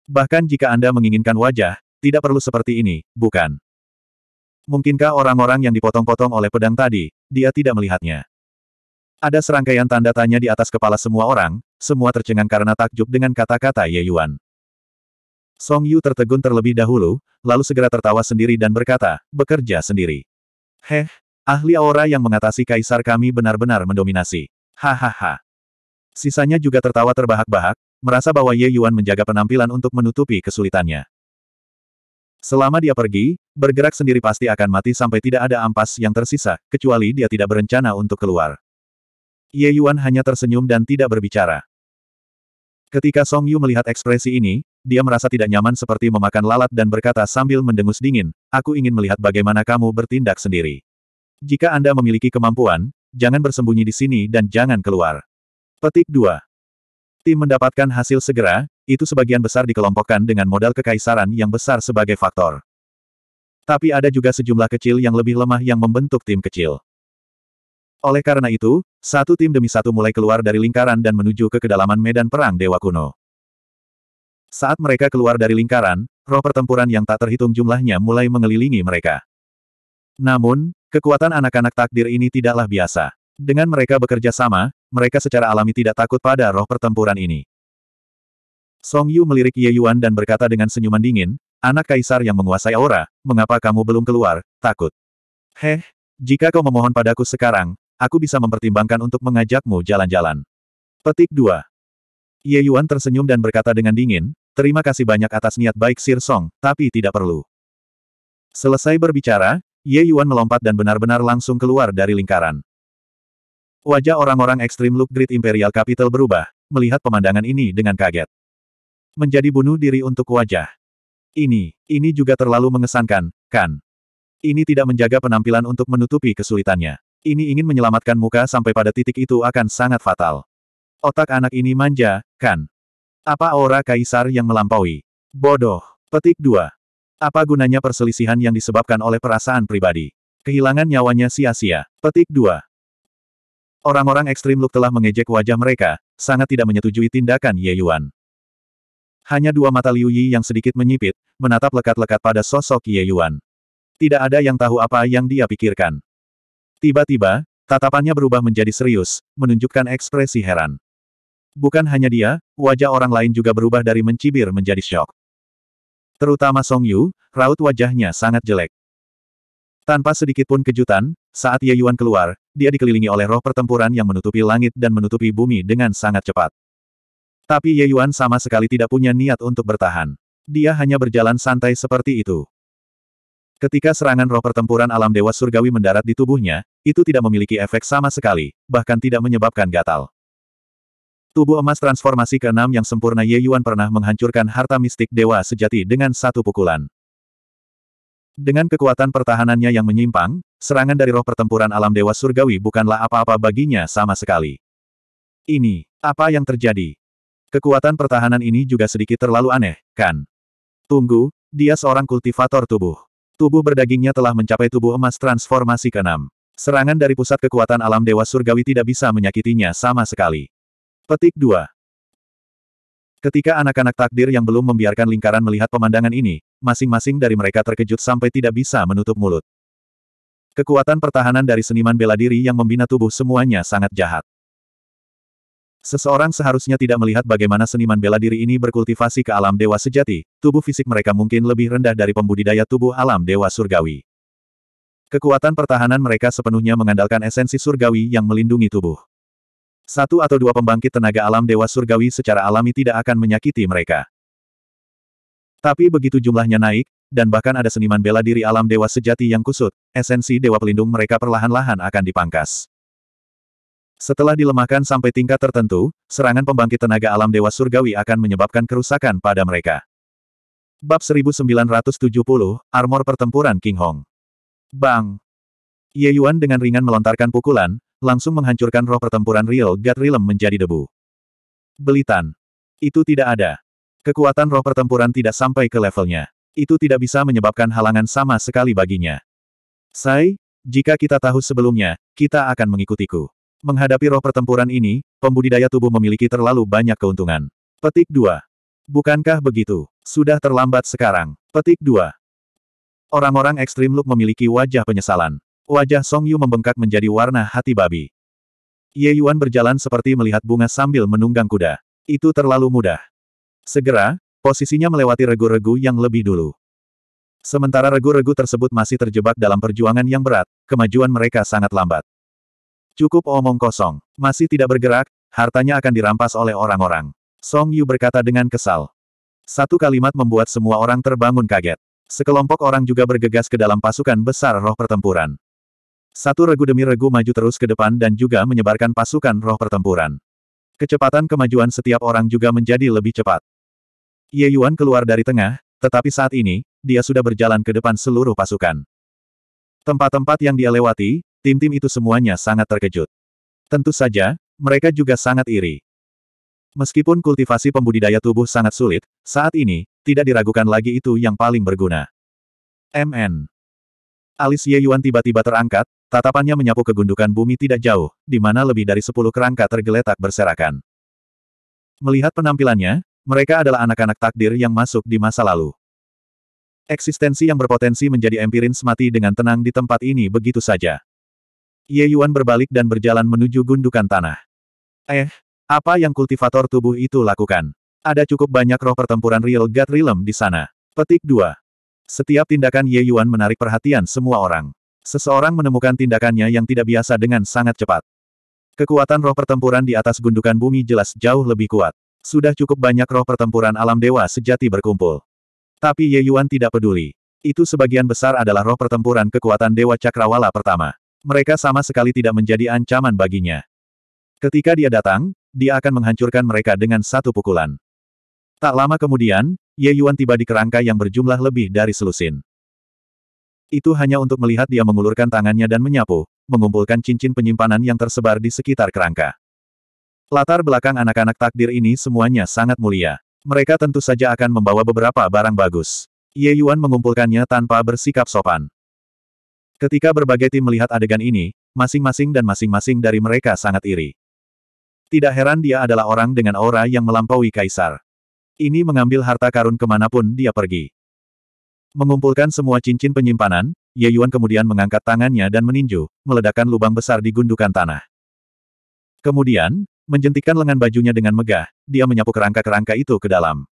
Bahkan jika Anda menginginkan wajah, tidak perlu seperti ini, bukan? Mungkinkah orang-orang yang dipotong-potong oleh pedang tadi, dia tidak melihatnya? Ada serangkaian tanda tanya di atas kepala semua orang, semua tercengang karena takjub dengan kata-kata Ye Yuan. Song Yu tertegun terlebih dahulu, lalu segera tertawa sendiri dan berkata, bekerja sendiri. Heh, ahli aura yang mengatasi kaisar kami benar-benar mendominasi. Hahaha. Sisanya juga tertawa terbahak-bahak, merasa bahwa Ye Yuan menjaga penampilan untuk menutupi kesulitannya. Selama dia pergi, bergerak sendiri pasti akan mati sampai tidak ada ampas yang tersisa, kecuali dia tidak berencana untuk keluar. Ye Yuan hanya tersenyum dan tidak berbicara. Ketika Song Yu melihat ekspresi ini, dia merasa tidak nyaman seperti memakan lalat dan berkata sambil mendengus dingin, aku ingin melihat bagaimana kamu bertindak sendiri. Jika Anda memiliki kemampuan, jangan bersembunyi di sini dan jangan keluar. Petik 2. Tim mendapatkan hasil segera, itu sebagian besar dikelompokkan dengan modal kekaisaran yang besar sebagai faktor. Tapi ada juga sejumlah kecil yang lebih lemah yang membentuk tim kecil. Oleh karena itu, satu tim demi satu mulai keluar dari lingkaran dan menuju ke kedalaman medan perang Dewa Kuno. Saat mereka keluar dari lingkaran, roh pertempuran yang tak terhitung jumlahnya mulai mengelilingi mereka. Namun, kekuatan anak-anak takdir ini tidaklah biasa. Dengan mereka bekerja sama, mereka secara alami tidak takut pada roh pertempuran ini. Song Yu melirik Ye Yuan dan berkata dengan senyuman dingin, anak kaisar yang menguasai aura, mengapa kamu belum keluar, takut? Heh, jika kau memohon padaku sekarang, Aku bisa mempertimbangkan untuk mengajakmu jalan-jalan. Petik 2. Ye Yuan tersenyum dan berkata dengan dingin, terima kasih banyak atas niat baik Sir Song, tapi tidak perlu. Selesai berbicara, Ye Yuan melompat dan benar-benar langsung keluar dari lingkaran. Wajah orang-orang ekstrim Look Great Imperial Capital berubah, melihat pemandangan ini dengan kaget. Menjadi bunuh diri untuk wajah. Ini, ini juga terlalu mengesankan, kan? Ini tidak menjaga penampilan untuk menutupi kesulitannya ini ingin menyelamatkan muka sampai pada titik itu akan sangat fatal. Otak anak ini manja, kan? Apa aura kaisar yang melampaui? Bodoh. Petik 2. Apa gunanya perselisihan yang disebabkan oleh perasaan pribadi? Kehilangan nyawanya sia-sia. Petik 2. Orang-orang ekstrim Luk telah mengejek wajah mereka, sangat tidak menyetujui tindakan Ye Yuan. Hanya dua mata Liu Yi yang sedikit menyipit, menatap lekat-lekat pada sosok Ye Yuan. Tidak ada yang tahu apa yang dia pikirkan. Tiba-tiba, tatapannya berubah menjadi serius, menunjukkan ekspresi heran. Bukan hanya dia, wajah orang lain juga berubah dari mencibir menjadi syok. Terutama Song Yu, raut wajahnya sangat jelek. Tanpa sedikitpun kejutan, saat Ye Yuan keluar, dia dikelilingi oleh roh pertempuran yang menutupi langit dan menutupi bumi dengan sangat cepat. Tapi Ye Yuan sama sekali tidak punya niat untuk bertahan. Dia hanya berjalan santai seperti itu. Ketika serangan roh pertempuran alam dewa surgawi mendarat di tubuhnya, itu tidak memiliki efek sama sekali, bahkan tidak menyebabkan gatal. Tubuh emas transformasi keenam yang sempurna Ye Yuan pernah menghancurkan harta mistik dewa sejati dengan satu pukulan. Dengan kekuatan pertahanannya yang menyimpang, serangan dari roh pertempuran alam dewa surgawi bukanlah apa-apa baginya sama sekali. Ini, apa yang terjadi? Kekuatan pertahanan ini juga sedikit terlalu aneh, kan? Tunggu, dia seorang kultivator tubuh. Tubuh berdagingnya telah mencapai tubuh emas transformasi keenam. Serangan dari pusat kekuatan alam Dewa Surgawi tidak bisa menyakitinya sama sekali. Petik 2. Ketika anak-anak takdir yang belum membiarkan lingkaran melihat pemandangan ini, masing-masing dari mereka terkejut sampai tidak bisa menutup mulut. Kekuatan pertahanan dari seniman bela diri yang membina tubuh semuanya sangat jahat. Seseorang seharusnya tidak melihat bagaimana seniman bela diri ini berkultivasi ke alam dewa sejati, tubuh fisik mereka mungkin lebih rendah dari pembudidaya tubuh alam dewa surgawi. Kekuatan pertahanan mereka sepenuhnya mengandalkan esensi surgawi yang melindungi tubuh. Satu atau dua pembangkit tenaga alam dewa surgawi secara alami tidak akan menyakiti mereka. Tapi begitu jumlahnya naik, dan bahkan ada seniman bela diri alam dewa sejati yang kusut, esensi dewa pelindung mereka perlahan-lahan akan dipangkas. Setelah dilemahkan sampai tingkat tertentu, serangan pembangkit tenaga alam Dewa Surgawi akan menyebabkan kerusakan pada mereka. Bab 1970, Armor Pertempuran King Hong. Bang! Ye Yuan dengan ringan melontarkan pukulan, langsung menghancurkan roh pertempuran Real God Realm menjadi debu. Belitan. Itu tidak ada. Kekuatan roh pertempuran tidak sampai ke levelnya. Itu tidak bisa menyebabkan halangan sama sekali baginya. Sai, jika kita tahu sebelumnya, kita akan mengikutiku. Menghadapi roh pertempuran ini, pembudidaya tubuh memiliki terlalu banyak keuntungan. Petik 2. Bukankah begitu? Sudah terlambat sekarang. Petik 2. Orang-orang ekstrim look memiliki wajah penyesalan. Wajah Song Yu membengkak menjadi warna hati babi. Ye Yuan berjalan seperti melihat bunga sambil menunggang kuda. Itu terlalu mudah. Segera, posisinya melewati regu-regu yang lebih dulu. Sementara regu-regu tersebut masih terjebak dalam perjuangan yang berat, kemajuan mereka sangat lambat. Cukup omong kosong. Masih tidak bergerak, hartanya akan dirampas oleh orang-orang. Song Yu berkata dengan kesal. Satu kalimat membuat semua orang terbangun kaget. Sekelompok orang juga bergegas ke dalam pasukan besar roh pertempuran. Satu regu demi regu maju terus ke depan dan juga menyebarkan pasukan roh pertempuran. Kecepatan kemajuan setiap orang juga menjadi lebih cepat. Ye Yuan keluar dari tengah, tetapi saat ini, dia sudah berjalan ke depan seluruh pasukan. Tempat-tempat yang dia lewati, tim-tim itu semuanya sangat terkejut. Tentu saja, mereka juga sangat iri. Meskipun kultivasi pembudidaya tubuh sangat sulit, saat ini, tidak diragukan lagi itu yang paling berguna. MN. Alis Ye Yuan tiba-tiba terangkat, tatapannya menyapu kegundukan bumi tidak jauh, di mana lebih dari sepuluh kerangka tergeletak berserakan. Melihat penampilannya, mereka adalah anak-anak takdir yang masuk di masa lalu. Eksistensi yang berpotensi menjadi empirin semati dengan tenang di tempat ini begitu saja. Ye Yuan berbalik dan berjalan menuju gundukan tanah. Eh, apa yang kultivator tubuh itu lakukan? Ada cukup banyak roh pertempuran Real God Realm di sana. Petik 2. Setiap tindakan Ye Yuan menarik perhatian semua orang. Seseorang menemukan tindakannya yang tidak biasa dengan sangat cepat. Kekuatan roh pertempuran di atas gundukan bumi jelas jauh lebih kuat. Sudah cukup banyak roh pertempuran alam dewa sejati berkumpul. Tapi Ye Yuan tidak peduli. Itu sebagian besar adalah roh pertempuran kekuatan Dewa Cakrawala pertama. Mereka sama sekali tidak menjadi ancaman baginya. Ketika dia datang, dia akan menghancurkan mereka dengan satu pukulan. Tak lama kemudian, Ye Yuan tiba di kerangka yang berjumlah lebih dari selusin. Itu hanya untuk melihat dia mengulurkan tangannya dan menyapu, mengumpulkan cincin penyimpanan yang tersebar di sekitar kerangka. Latar belakang anak-anak takdir ini semuanya sangat mulia. Mereka tentu saja akan membawa beberapa barang bagus. Ye Yuan mengumpulkannya tanpa bersikap sopan. Ketika berbagai tim melihat adegan ini, masing-masing dan masing-masing dari mereka sangat iri. Tidak heran dia adalah orang dengan aura yang melampaui kaisar. Ini mengambil harta karun kemanapun dia pergi. Mengumpulkan semua cincin penyimpanan, Ye Yuan kemudian mengangkat tangannya dan meninju, meledakkan lubang besar di gundukan tanah. Kemudian, menjentikkan lengan bajunya dengan megah, dia menyapu kerangka-kerangka itu ke dalam.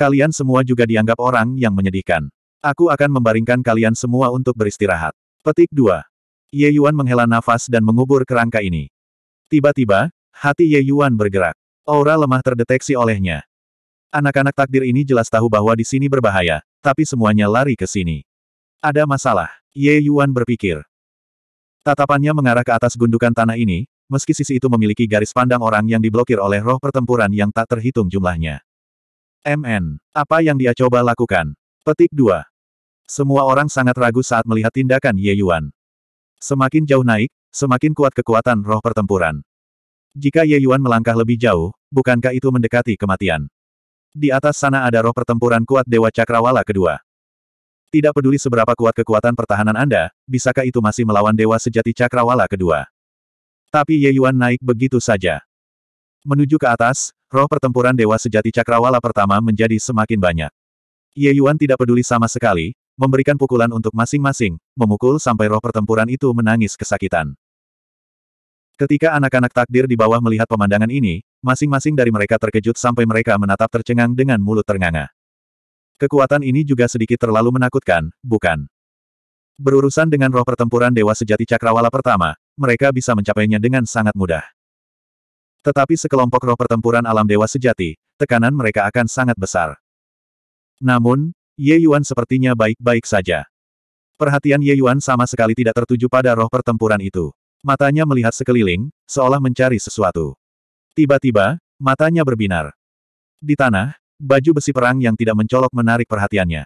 Kalian semua juga dianggap orang yang menyedihkan. Aku akan membaringkan kalian semua untuk beristirahat. Petik 2. Ye Yuan menghela nafas dan mengubur kerangka ini. Tiba-tiba, hati Ye Yuan bergerak. Aura lemah terdeteksi olehnya. Anak-anak takdir ini jelas tahu bahwa di sini berbahaya, tapi semuanya lari ke sini. Ada masalah, Ye Yuan berpikir. Tatapannya mengarah ke atas gundukan tanah ini, meski sisi itu memiliki garis pandang orang yang diblokir oleh roh pertempuran yang tak terhitung jumlahnya. MN, apa yang dia coba lakukan? Petik 2. Semua orang sangat ragu saat melihat tindakan Ye Yuan. Semakin jauh naik, semakin kuat kekuatan roh pertempuran. Jika Ye Yuan melangkah lebih jauh, bukankah itu mendekati kematian? Di atas sana ada roh pertempuran kuat Dewa Cakrawala kedua. Tidak peduli seberapa kuat kekuatan pertahanan Anda, bisakah itu masih melawan Dewa Sejati Cakrawala kedua? Tapi Ye Yuan naik begitu saja. Menuju ke atas, roh pertempuran Dewa Sejati Cakrawala pertama menjadi semakin banyak. Ye Yuan tidak peduli sama sekali, memberikan pukulan untuk masing-masing, memukul sampai roh pertempuran itu menangis kesakitan. Ketika anak-anak takdir di bawah melihat pemandangan ini, masing-masing dari mereka terkejut sampai mereka menatap tercengang dengan mulut ternganga. Kekuatan ini juga sedikit terlalu menakutkan, bukan? Berurusan dengan roh pertempuran Dewa Sejati Cakrawala pertama, mereka bisa mencapainya dengan sangat mudah. Tetapi sekelompok roh pertempuran alam Dewa Sejati, tekanan mereka akan sangat besar. Namun, Ye Yuan sepertinya baik-baik saja. Perhatian Ye Yuan sama sekali tidak tertuju pada roh pertempuran itu. Matanya melihat sekeliling, seolah mencari sesuatu. Tiba-tiba, matanya berbinar. Di tanah, baju besi perang yang tidak mencolok menarik perhatiannya.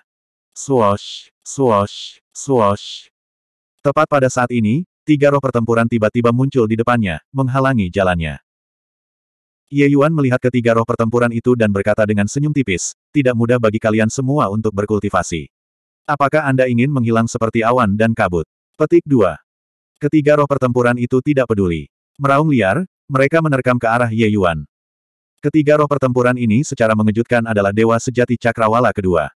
Swosh, swosh, swosh. Tepat pada saat ini, tiga roh pertempuran tiba-tiba muncul di depannya, menghalangi jalannya. Ye Yuan melihat ketiga roh pertempuran itu dan berkata dengan senyum tipis, tidak mudah bagi kalian semua untuk berkultivasi. Apakah Anda ingin menghilang seperti awan dan kabut? Petik 2. Ketiga roh pertempuran itu tidak peduli. Meraung liar, mereka menerkam ke arah Ye Yuan. Ketiga roh pertempuran ini secara mengejutkan adalah Dewa Sejati Cakrawala kedua.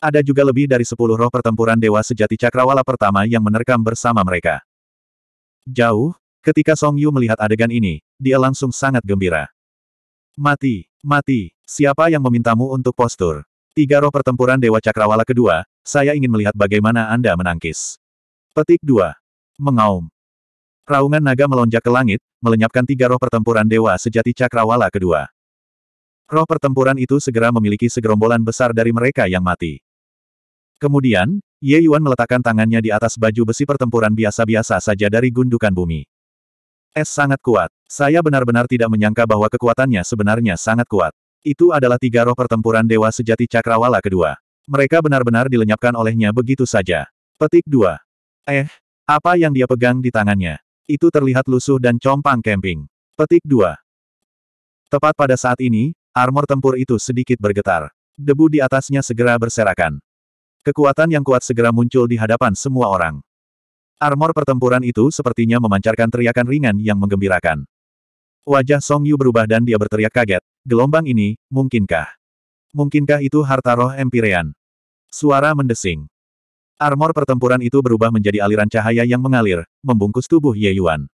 Ada juga lebih dari sepuluh roh pertempuran Dewa Sejati Cakrawala pertama yang menerkam bersama mereka. Jauh, Ketika Song Yu melihat adegan ini, dia langsung sangat gembira. Mati, mati, siapa yang memintamu untuk postur? Tiga roh pertempuran Dewa Cakrawala kedua, saya ingin melihat bagaimana Anda menangkis. Petik 2. Mengaum. Raungan naga melonjak ke langit, melenyapkan tiga roh pertempuran Dewa Sejati Cakrawala kedua. Roh pertempuran itu segera memiliki segerombolan besar dari mereka yang mati. Kemudian, Ye Yuan meletakkan tangannya di atas baju besi pertempuran biasa-biasa saja dari gundukan bumi. Es sangat kuat. Saya benar-benar tidak menyangka bahwa kekuatannya sebenarnya sangat kuat. Itu adalah tiga roh pertempuran Dewa Sejati Cakrawala kedua. Mereka benar-benar dilenyapkan olehnya begitu saja. Petik 2. Eh, apa yang dia pegang di tangannya? Itu terlihat lusuh dan compang camping. Petik 2. Tepat pada saat ini, armor tempur itu sedikit bergetar. Debu di atasnya segera berserakan. Kekuatan yang kuat segera muncul di hadapan semua orang. Armor pertempuran itu sepertinya memancarkan teriakan ringan yang menggembirakan. Wajah Song Yu berubah dan dia berteriak kaget. Gelombang ini, mungkinkah? Mungkinkah itu harta roh Empirean? Suara mendesing. Armor pertempuran itu berubah menjadi aliran cahaya yang mengalir, membungkus tubuh Ye Yuan.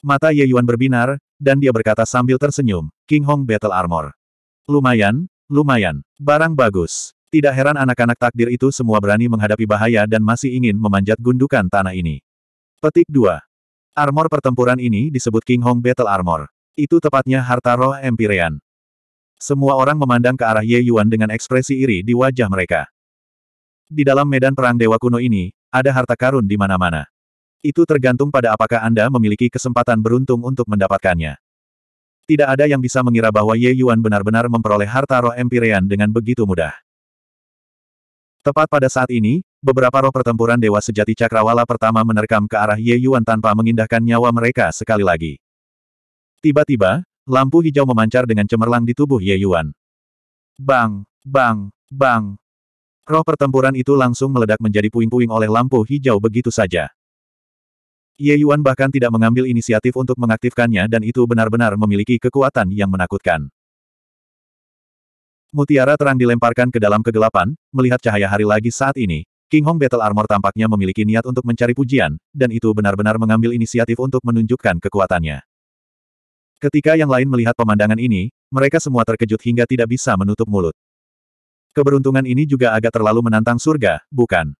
Mata Ye Yuan berbinar, dan dia berkata sambil tersenyum, King Hong Battle Armor. Lumayan, lumayan, barang bagus. Tidak heran anak-anak takdir itu semua berani menghadapi bahaya dan masih ingin memanjat gundukan tanah ini. Petik 2. Armor pertempuran ini disebut King Hong Battle Armor. Itu tepatnya harta roh Empyrean. Semua orang memandang ke arah Ye Yuan dengan ekspresi iri di wajah mereka. Di dalam medan perang dewa kuno ini, ada harta karun di mana-mana. Itu tergantung pada apakah Anda memiliki kesempatan beruntung untuk mendapatkannya. Tidak ada yang bisa mengira bahwa Ye Yuan benar-benar memperoleh harta roh Empyrean dengan begitu mudah. Tepat pada saat ini, beberapa roh pertempuran Dewa Sejati Cakrawala pertama menerkam ke arah Ye Yuan tanpa mengindahkan nyawa mereka sekali lagi. Tiba-tiba, lampu hijau memancar dengan cemerlang di tubuh Ye Yuan. Bang, bang, bang. Roh pertempuran itu langsung meledak menjadi puing-puing oleh lampu hijau begitu saja. Ye Yuan bahkan tidak mengambil inisiatif untuk mengaktifkannya dan itu benar-benar memiliki kekuatan yang menakutkan. Mutiara terang dilemparkan ke dalam kegelapan, melihat cahaya hari lagi saat ini, King Hong Battle Armor tampaknya memiliki niat untuk mencari pujian, dan itu benar-benar mengambil inisiatif untuk menunjukkan kekuatannya. Ketika yang lain melihat pemandangan ini, mereka semua terkejut hingga tidak bisa menutup mulut. Keberuntungan ini juga agak terlalu menantang surga, bukan?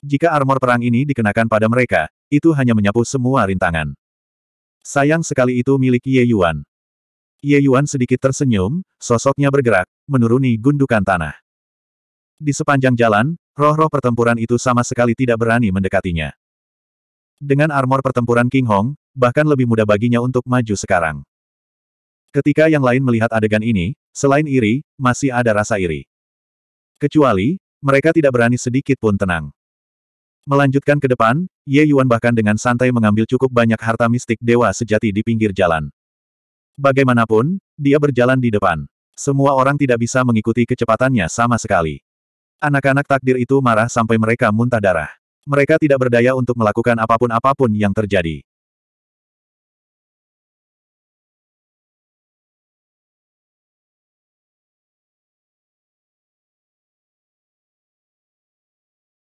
Jika armor perang ini dikenakan pada mereka, itu hanya menyapu semua rintangan. Sayang sekali itu milik Ye Yuan. Ye Yuan sedikit tersenyum, sosoknya bergerak, menuruni gundukan tanah. Di sepanjang jalan, roh-roh pertempuran itu sama sekali tidak berani mendekatinya. Dengan armor pertempuran King Hong, bahkan lebih mudah baginya untuk maju sekarang. Ketika yang lain melihat adegan ini, selain iri, masih ada rasa iri. Kecuali, mereka tidak berani sedikit pun tenang. Melanjutkan ke depan, Ye Yuan bahkan dengan santai mengambil cukup banyak harta mistik dewa sejati di pinggir jalan. Bagaimanapun, dia berjalan di depan. Semua orang tidak bisa mengikuti kecepatannya sama sekali. Anak-anak takdir itu marah sampai mereka muntah darah. Mereka tidak berdaya untuk melakukan apapun-apapun yang terjadi.